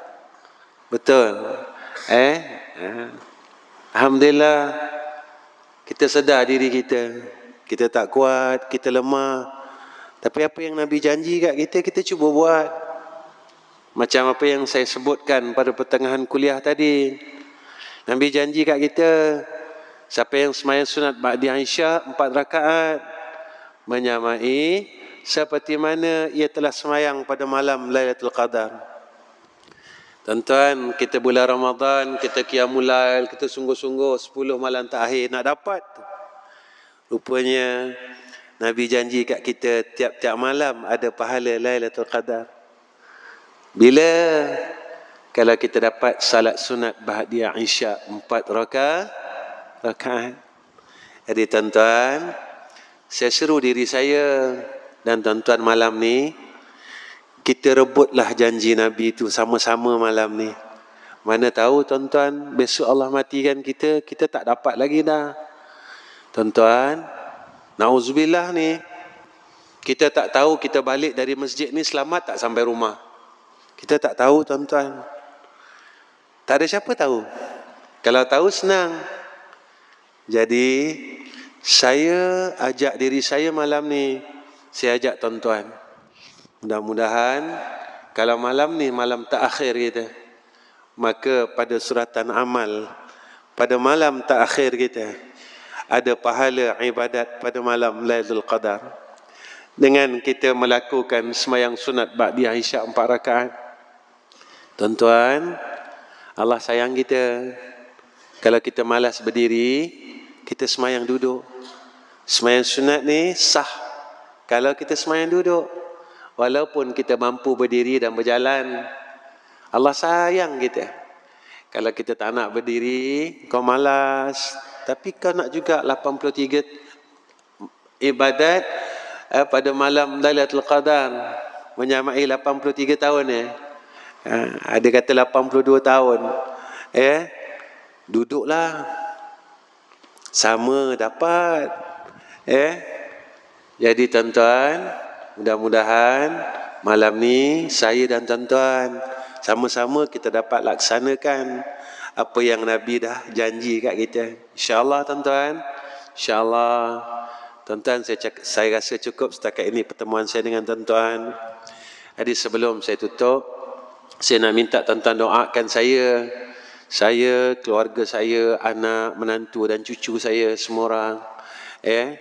Betul. Eh? eh? Alhamdulillah kita sedar diri kita. Kita tak kuat, kita lemah. Tapi apa yang Nabi janji kat kita, kita cuba buat. Macam apa yang saya sebutkan pada pertengahan kuliah tadi. Nabi janji kat kita, siapa yang semayang sunat Ba'di Aisyah, empat rakaat, menyamai seperti mana ia telah semayang pada malam Lailatul Qadar. Tuan-tuan, kita bulan Ramadan, kita kiamulail, kita sungguh-sungguh 10 malam terakhir nak dapat. Rupanya Nabi janji kat kita tiap-tiap malam ada pahala Lailatul Qadar. Bila kalau kita dapat salat sunat bahagia isyak empat raka, raka. Jadi tuan-tuan, saya seru diri saya dan tuan-tuan malam ni, kita rebutlah janji Nabi itu sama-sama malam ni. Mana tahu tuan-tuan, besok Allah matikan kita, kita tak dapat lagi dah. Tuan-tuan, na'udzubillah ni, kita tak tahu kita balik dari masjid ni selamat tak sampai rumah. Kita tak tahu tuan-tuan. Tak ada siapa tahu. Kalau tahu senang. Jadi saya ajak diri saya malam ni. Saya ajak tuan-tuan. Mudah-mudahan kalau malam ni malam terakhir kita. Maka pada suratan amal. Pada malam terakhir kita. Ada pahala ibadat pada malam Lailul Qadar. Dengan kita melakukan semayang sunat Ba'di Aisyah empat rakaat. Tuan-tuan, Allah sayang kita. Kalau kita malas berdiri, kita semayang duduk. Semayang sunat ni sah. Kalau kita semayang duduk, walaupun kita mampu berdiri dan berjalan, Allah sayang kita. Kalau kita tak nak berdiri, kau malas. Tapi kau nak juga 83 ibadat eh, pada malam Lailatul Qadar menyamai 83 tahun Eh. Ha, ada kata 82 tahun. Eh, duduklah. Sama dapat. Eh. Jadi tuan-tuan, mudah-mudahan malam ni saya dan tuan-tuan sama-sama kita dapat laksanakan apa yang Nabi dah janji kat kita. InsyaAllah tuan-tuan. InsyaAllah. Tuan-tuan saya, saya rasa cukup setakat ini pertemuan saya dengan tuan-tuan. Jadi sebelum saya tutup, saya nak minta tuan-tuan doakan saya saya, keluarga saya, anak, menantu dan cucu saya semua orang. Eh.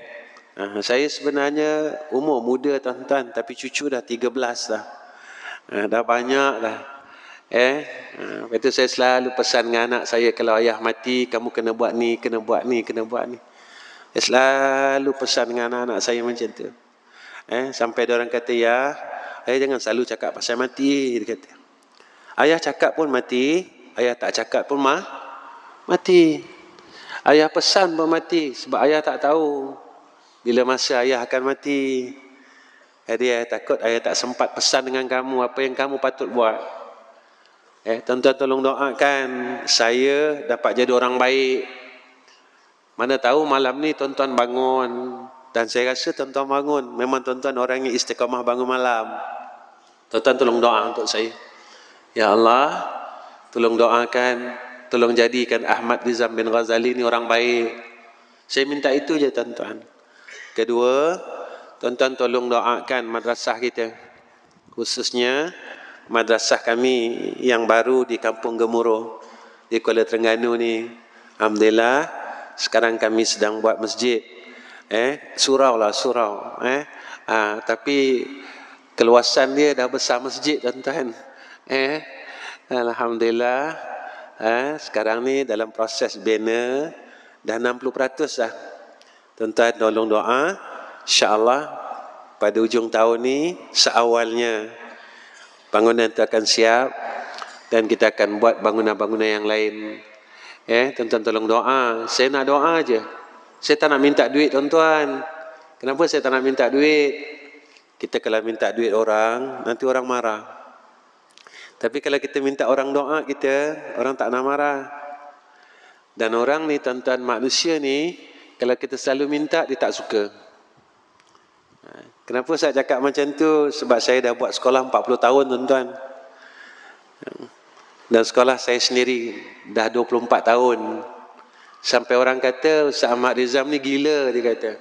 Uh, saya sebenarnya umur muda tuan-tuan tapi cucu dah 13 dah. Uh, dah banyak dah. Eh. Uh, ah, itu saya selalu pesan dengan anak saya kalau ayah mati kamu kena buat ni, kena buat ni, kena buat ni. Saya selalu pesan dengan anak-anak saya macam tu. Eh, sampai orang kata ya, saya eh, jangan selalu cakap pasal mati dia kata. Ayah cakap pun mati, ayah tak cakap pun mah mati. Ayah pesan pun mati sebab ayah tak tahu bila masa ayah akan mati. Jadi ayah takut ayah tak sempat pesan dengan kamu apa yang kamu patut buat. Eh, tuan-tuan tolong doakan saya dapat jadi orang baik. Mana tahu malam ni tuan-tuan bangun dan saya rasa tuan-tuan bangun memang tuan-tuan orang yang istiqamah bangun malam. Tuan-tuan tolong doa untuk saya. Ya Allah, tolong doakan, tolong jadikan Ahmad Rizam bin Ghazali ini orang baik. Saya minta itu je tuan-tuan. Kedua, tuan-tuan tolong doakan madrasah kita. Khususnya madrasah kami yang baru di Kampung Gemuruh di Kuala Terengganu ni. Alhamdulillah, sekarang kami sedang buat masjid. Eh, surau lah surau, eh. Ha, tapi keluasan dia dah besar masjid tuan-tuan. Eh, Alhamdulillah. Eh, sekarang ni dalam proses bina dah 60% lah. Tuan-tuan tolong doa. InsyaAllah pada ujung tahun ni seawalnya bangunan tu akan siap dan kita akan buat bangunan-bangunan yang lain. Eh, tuan-tuan tolong doa. Saya nak doa aje. Saya tak nak minta duit tuan-tuan. Kenapa saya tak nak minta duit? Kita kalau minta duit orang, nanti orang marah. Tapi kalau kita minta orang doa kita, orang tak nak marah. Dan orang ni, tuan-tuan manusia ni, kalau kita selalu minta, dia tak suka. Ha, kenapa saya cakap macam tu? Sebab saya dah buat sekolah 40 tahun, tuan-tuan. Dan sekolah saya sendiri dah 24 tahun. Sampai orang kata, Ustaz Ahmad Rizam ni gila, dia kata.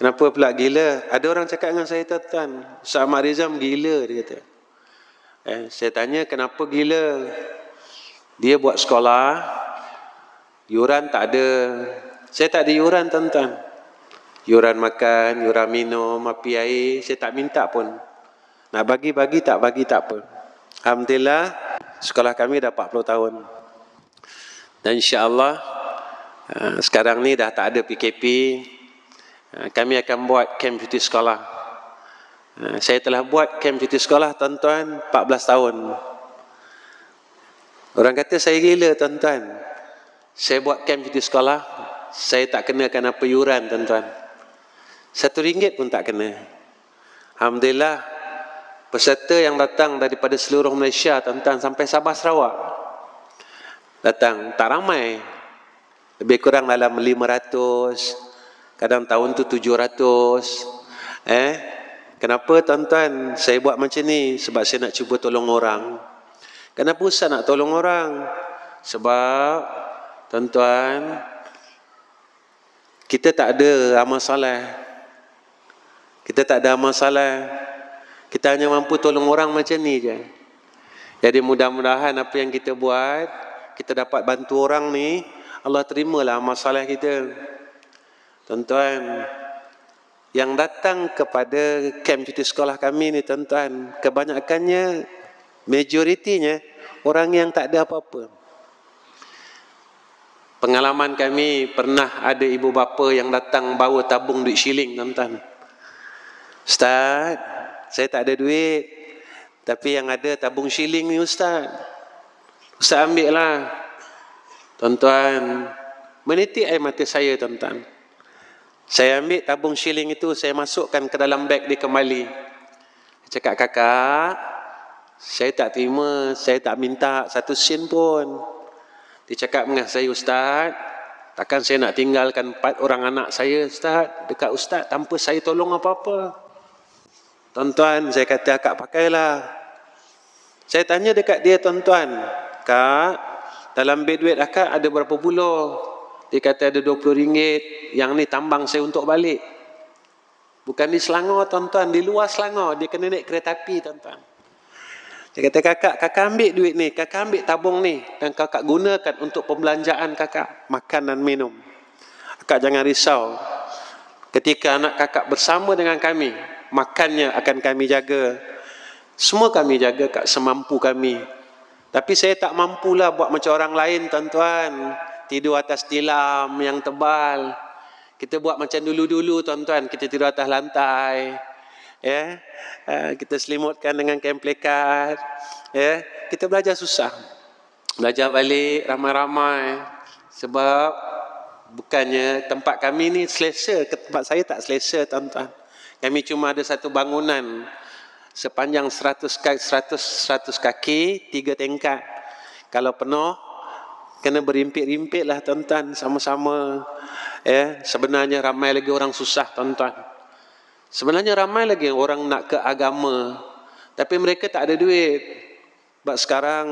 Kenapa pula gila? Ada orang cakap dengan saya, tuan-tuan. Ustaz Ahmad Rizam gila, dia kata. Eh, saya tanya kenapa gila dia buat sekolah yuran tak ada. Saya tak ada yuran tuan-tuan. Yuran makan, yuran minum, api air, saya tak minta pun. Nak bagi-bagi tak bagi tak apa. Alhamdulillah sekolah kami dah 40 tahun. Dan insya-Allah eh, sekarang ni dah tak ada PKP. Eh, kami akan buat kamp beauty sekolah. Eh, saya telah buat kem cuti sekolah tuan-tuan 14 tahun orang kata saya gila tuan-tuan saya buat kem cuti sekolah saya tak kenakan apa yuran tuan-tuan satu ringgit pun tak kena Alhamdulillah peserta yang datang daripada seluruh Malaysia tuan-tuan sampai Sabah Sarawak datang tak ramai lebih kurang dalam 500 kadang tahun tu 700 eh Kenapa tuan-tuan saya buat macam ni? Sebab saya nak cuba tolong orang. Kenapa saya nak tolong orang? Sebab tuan-tuan kita tak ada amal salah. Kita tak ada amal salah. Kita hanya mampu tolong orang macam ni je. Jadi mudah-mudahan apa yang kita buat, kita dapat bantu orang ni, Allah terimalah amal salah kita. Tuan-tuan, yang datang kepada kamp cuti sekolah kami ni tuan-tuan kebanyakannya majoritinya orang yang tak ada apa-apa pengalaman kami pernah ada ibu bapa yang datang bawa tabung duit shilling tuan-tuan Ustaz saya tak ada duit tapi yang ada tabung shilling ni Ustaz Ustaz ambil lah tuan-tuan menitik air mata saya tuan-tuan saya ambil tabung shilling itu, saya masukkan ke dalam beg dia kembali. Cakap kakak, saya tak terima, saya tak minta satu sen pun. Dia cakap dengan saya, Ustaz, takkan saya nak tinggalkan empat orang anak saya, Ustaz, dekat Ustaz tanpa saya tolong apa-apa. Tuan-tuan, saya kata, kak pakailah. Saya tanya dekat dia, tuan-tuan, kak, dalam beg duit akak ada berapa puluh? Dia kata ada dua puluh ringgit. yang ni tambang saya untuk balik. Bukan di Selangor tuan-tuan, di luar Selangor. Dia kena naik kereta api tuan-tuan. Dia kata kakak, kakak ambil duit ni, kakak ambil tabung ni. Dan kakak gunakan untuk pembelanjaan kakak, makan dan minum. Kakak jangan risau. Ketika anak kakak bersama dengan kami, makannya akan kami jaga. Semua kami jaga kak semampu kami. Tapi saya tak mampulah buat macam orang lain tuan-tuan tidur atas tilam yang tebal. Kita buat macam dulu-dulu tuan-tuan, kita tidur atas lantai. Ya. Eh, kita selimutkan dengan kain plekat. Ya. Kita belajar susah. Belajar balik ramai-ramai sebab bukannya tempat kami ni selesa, tempat saya tak selesa tuan-tuan. Kami cuma ada satu bangunan sepanjang 100 kaki, 100, 100 kaki, tiga tingkat. Kalau penuh, Kena berimpit-impit lah tuan-tuan sama-sama. Eh, sebenarnya ramai lagi orang susah tuan-tuan. Sebenarnya ramai lagi orang nak ke agama. Tapi mereka tak ada duit. Sebab sekarang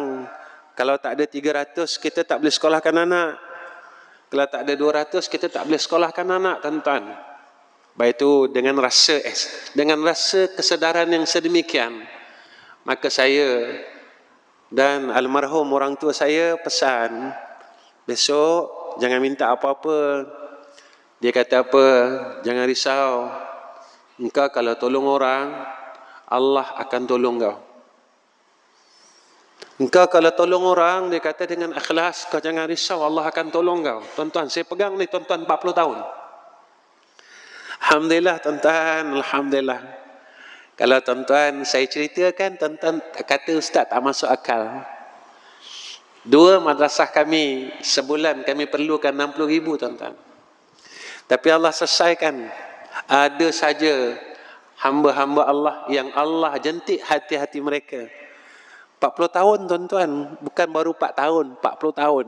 kalau tak ada 300 kita tak boleh sekolahkan anak. Kalau tak ada 200 kita tak boleh sekolahkan anak tuan-tuan. Baik itu dengan rasa eh, dengan rasa kesedaran yang sedemikian maka saya dan almarhum orang tua saya pesan besok jangan minta apa-apa. Dia kata apa? Jangan risau. Engkau kalau tolong orang, Allah akan tolong kau. Engkau kalau tolong orang, dia kata dengan ikhlas, kau jangan risau, Allah akan tolong kau. Tuan-tuan, saya pegang ni tuan-tuan 40 tahun. Alhamdulillah tuan-tuan, Alhamdulillah. Kalau tuan-tuan saya ceritakan, tuan-tuan kata ustaz tak masuk akal. Dua madrasah kami sebulan kami perlukan 60 ribu tuan-tuan. Tapi Allah selesaikan. Ada saja hamba-hamba Allah yang Allah jentik hati-hati mereka. 40 tahun tuan-tuan. Bukan baru 4 tahun, 40 tahun.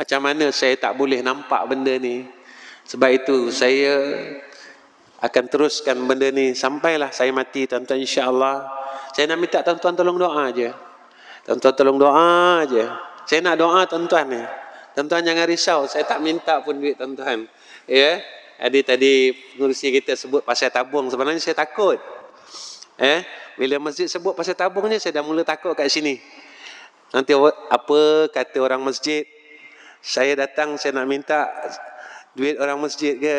Macam mana saya tak boleh nampak benda ni. Sebab itu saya akan teruskan benda ni sampailah saya mati tuan-tuan insya-Allah. Saya nak minta tuan-tuan tolong doa aje. Tuan-tuan tolong doa aje. Saya nak doa tuan-tuan ni. Tuan-tuan jangan risau, saya tak minta pun duit tuan-tuan. Ya. Yeah? Jadi tadi pengurusi kita sebut pasal tabung sebenarnya saya takut. Yeah. bila masjid sebut pasal tabungnya saya dah mula takut kat sini. Nanti apa kata orang masjid? Saya datang saya nak minta duit orang masjid ke.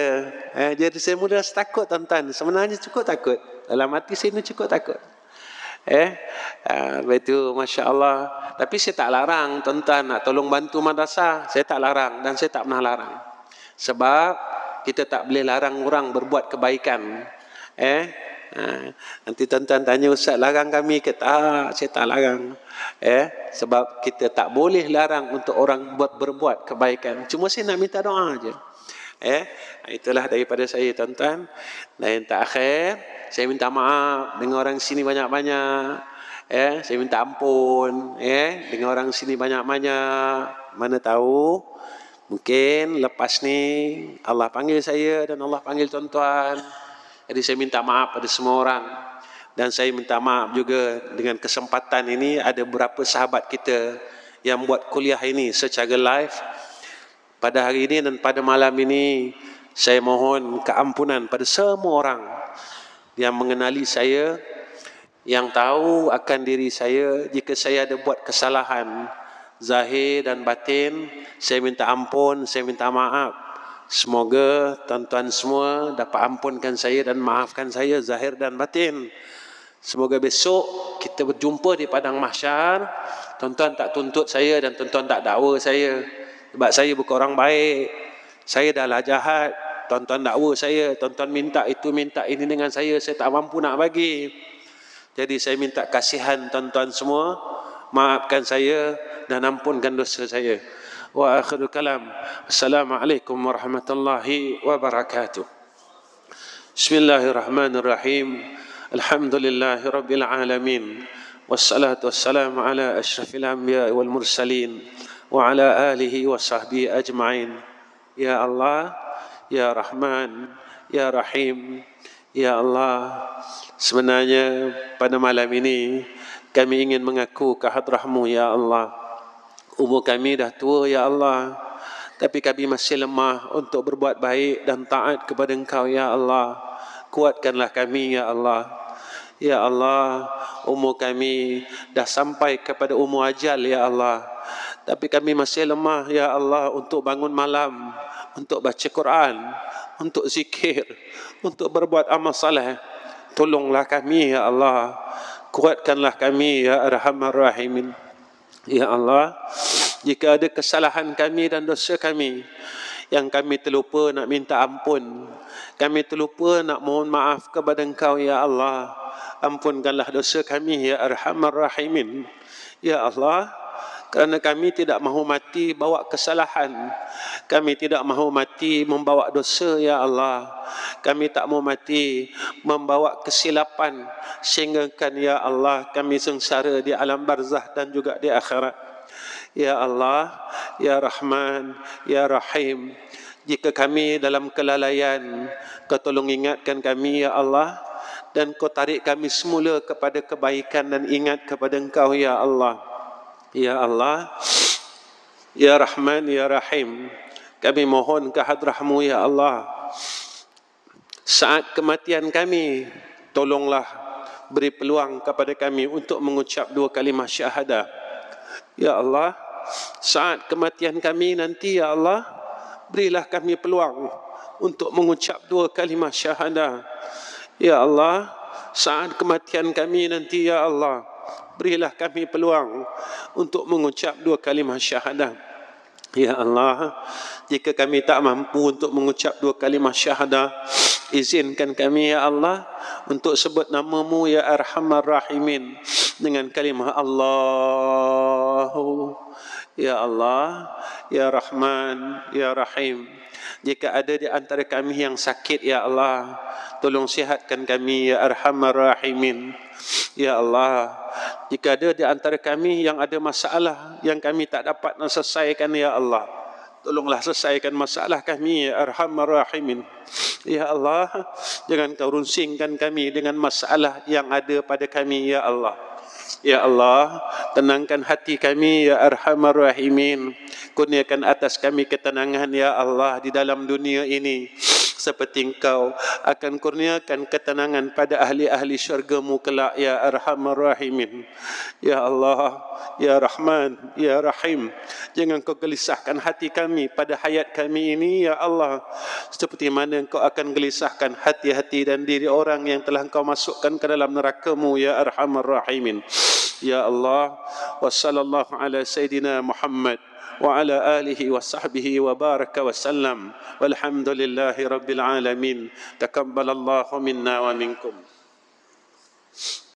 Eh, dia saya mula rasa takut tuan-tuan. Sebenarnya cukup takut. Dalam hati saya ni cukup takut. Eh, ha, ah, itu Masya Allah. Tapi saya tak larang tuan-tuan nak tolong bantu madrasah. Saya tak larang dan saya tak pernah larang. Sebab kita tak boleh larang orang berbuat kebaikan. Eh, ah, nanti tuan-tuan tanya Ustaz larang kami ke tak? Saya tak larang. Eh, sebab kita tak boleh larang untuk orang buat berbuat kebaikan. Cuma saya nak minta doa aja. Eh, ah, itulah daripada saya tuan-tuan. Dan yang terakhir, saya minta maaf dengan orang sini banyak-banyak. Eh, saya minta ampun eh, dengan orang sini banyak-banyak. Mana tahu mungkin lepas ni Allah panggil saya dan Allah panggil tuan-tuan. Jadi saya minta maaf pada semua orang. Dan saya minta maaf juga dengan kesempatan ini ada beberapa sahabat kita yang buat kuliah ini secara live pada hari ini dan pada malam ini saya mohon keampunan pada semua orang yang mengenali saya yang tahu akan diri saya jika saya ada buat kesalahan zahir dan batin saya minta ampun saya minta maaf semoga tuan-tuan semua dapat ampunkan saya dan maafkan saya zahir dan batin semoga besok kita berjumpa di padang mahsyar tuan-tuan tak tuntut saya dan tuan-tuan tak dakwa saya sebab saya bukan orang baik. Saya dah lah jahat. Tuan-tuan dakwa saya, tuan-tuan minta itu, minta ini dengan saya, saya tak mampu nak bagi. Jadi saya minta kasihan tuan-tuan semua, maafkan saya dan ampunkan dosa saya. Wa akhiru kalam. Assalamualaikum warahmatullahi wabarakatuh. Bismillahirrahmanirrahim. Alhamdulillahi rabbil alamin. Wassalatu wassalamu ala ashrafil anbiya wal mursalin. وعلى آله وصحبه أجمعين يا الله يا رحمن يا رحيم يا الله sebenarnya pada malam ini kami ingin mengaku kehadrahmu ya Allah umur kami dah tua ya Allah tapi kami masih lemah untuk berbuat baik dan taat kepada engkau ya Allah kuatkanlah kami ya Allah ya Allah umur kami dah sampai kepada umur ajal ya Allah tapi kami masih lemah ya Allah untuk bangun malam untuk baca Quran untuk zikir untuk berbuat amal saleh tolonglah kami ya Allah kuatkanlah kami ya arhamar rahimin ya Allah jika ada kesalahan kami dan dosa kami yang kami terlupa nak minta ampun kami terlupa nak mohon maaf kepada engkau ya Allah ampunkanlah dosa kami ya arhamar rahimin ya Allah kerana kami tidak mahu mati bawa kesalahan kami tidak mahu mati membawa dosa ya Allah kami tak mahu mati membawa kesilapan sehinggakan ya Allah kami sengsara di alam barzah dan juga di akhirat ya Allah ya Rahman ya Rahim jika kami dalam kelalaian kau tolong ingatkan kami ya Allah dan kau tarik kami semula kepada kebaikan dan ingat kepada engkau ya Allah Ya Allah, Ya Rahman, Ya Rahim, kami mohon kehadrahmu Ya Allah. Saat kematian kami, tolonglah beri peluang kepada kami untuk mengucap dua kalimah syahadah. Ya Allah, saat kematian kami nanti Ya Allah, berilah kami peluang untuk mengucap dua kalimah syahadah. Ya Allah, saat kematian kami nanti Ya Allah, berilah kami peluang untuk mengucap dua kalimah syahadah. Ya Allah, jika kami tak mampu untuk mengucap dua kalimah syahadah, izinkan kami ya Allah untuk sebut namamu ya Arhamar Rahimin dengan kalimah Allahu. Ya Allah, ya Rahman, ya Rahim. Jika ada di antara kami yang sakit ya Allah, tolong sihatkan kami ya Arhamar Rahimin. Ya Allah, jika ada di antara kami yang ada masalah yang kami tak dapat nak selesaikan ya Allah. Tolonglah selesaikan masalah kami ya Arhamar Rahimin. Ya Allah, jangan kau runsingkan kami dengan masalah yang ada pada kami ya Allah. Ya Allah, tenangkan hati kami ya Arhamar Rahimin. Kurniakan atas kami ketenangan ya Allah di dalam dunia ini seperti engkau akan kurniakan ketenangan pada ahli-ahli syurgamu kelak ya arhamar rahimin ya Allah ya rahman ya rahim jangan kau gelisahkan hati kami pada hayat kami ini ya Allah seperti mana engkau akan gelisahkan hati-hati dan diri orang yang telah engkau masukkan ke dalam nerakamu ya arhamar rahimin ya Allah wassallallahu ala sayidina Muhammad وعلى آله وصحبه وبارك وسلم والحمد لله رب العالمين تقبل الله منا ومنكم Thank you.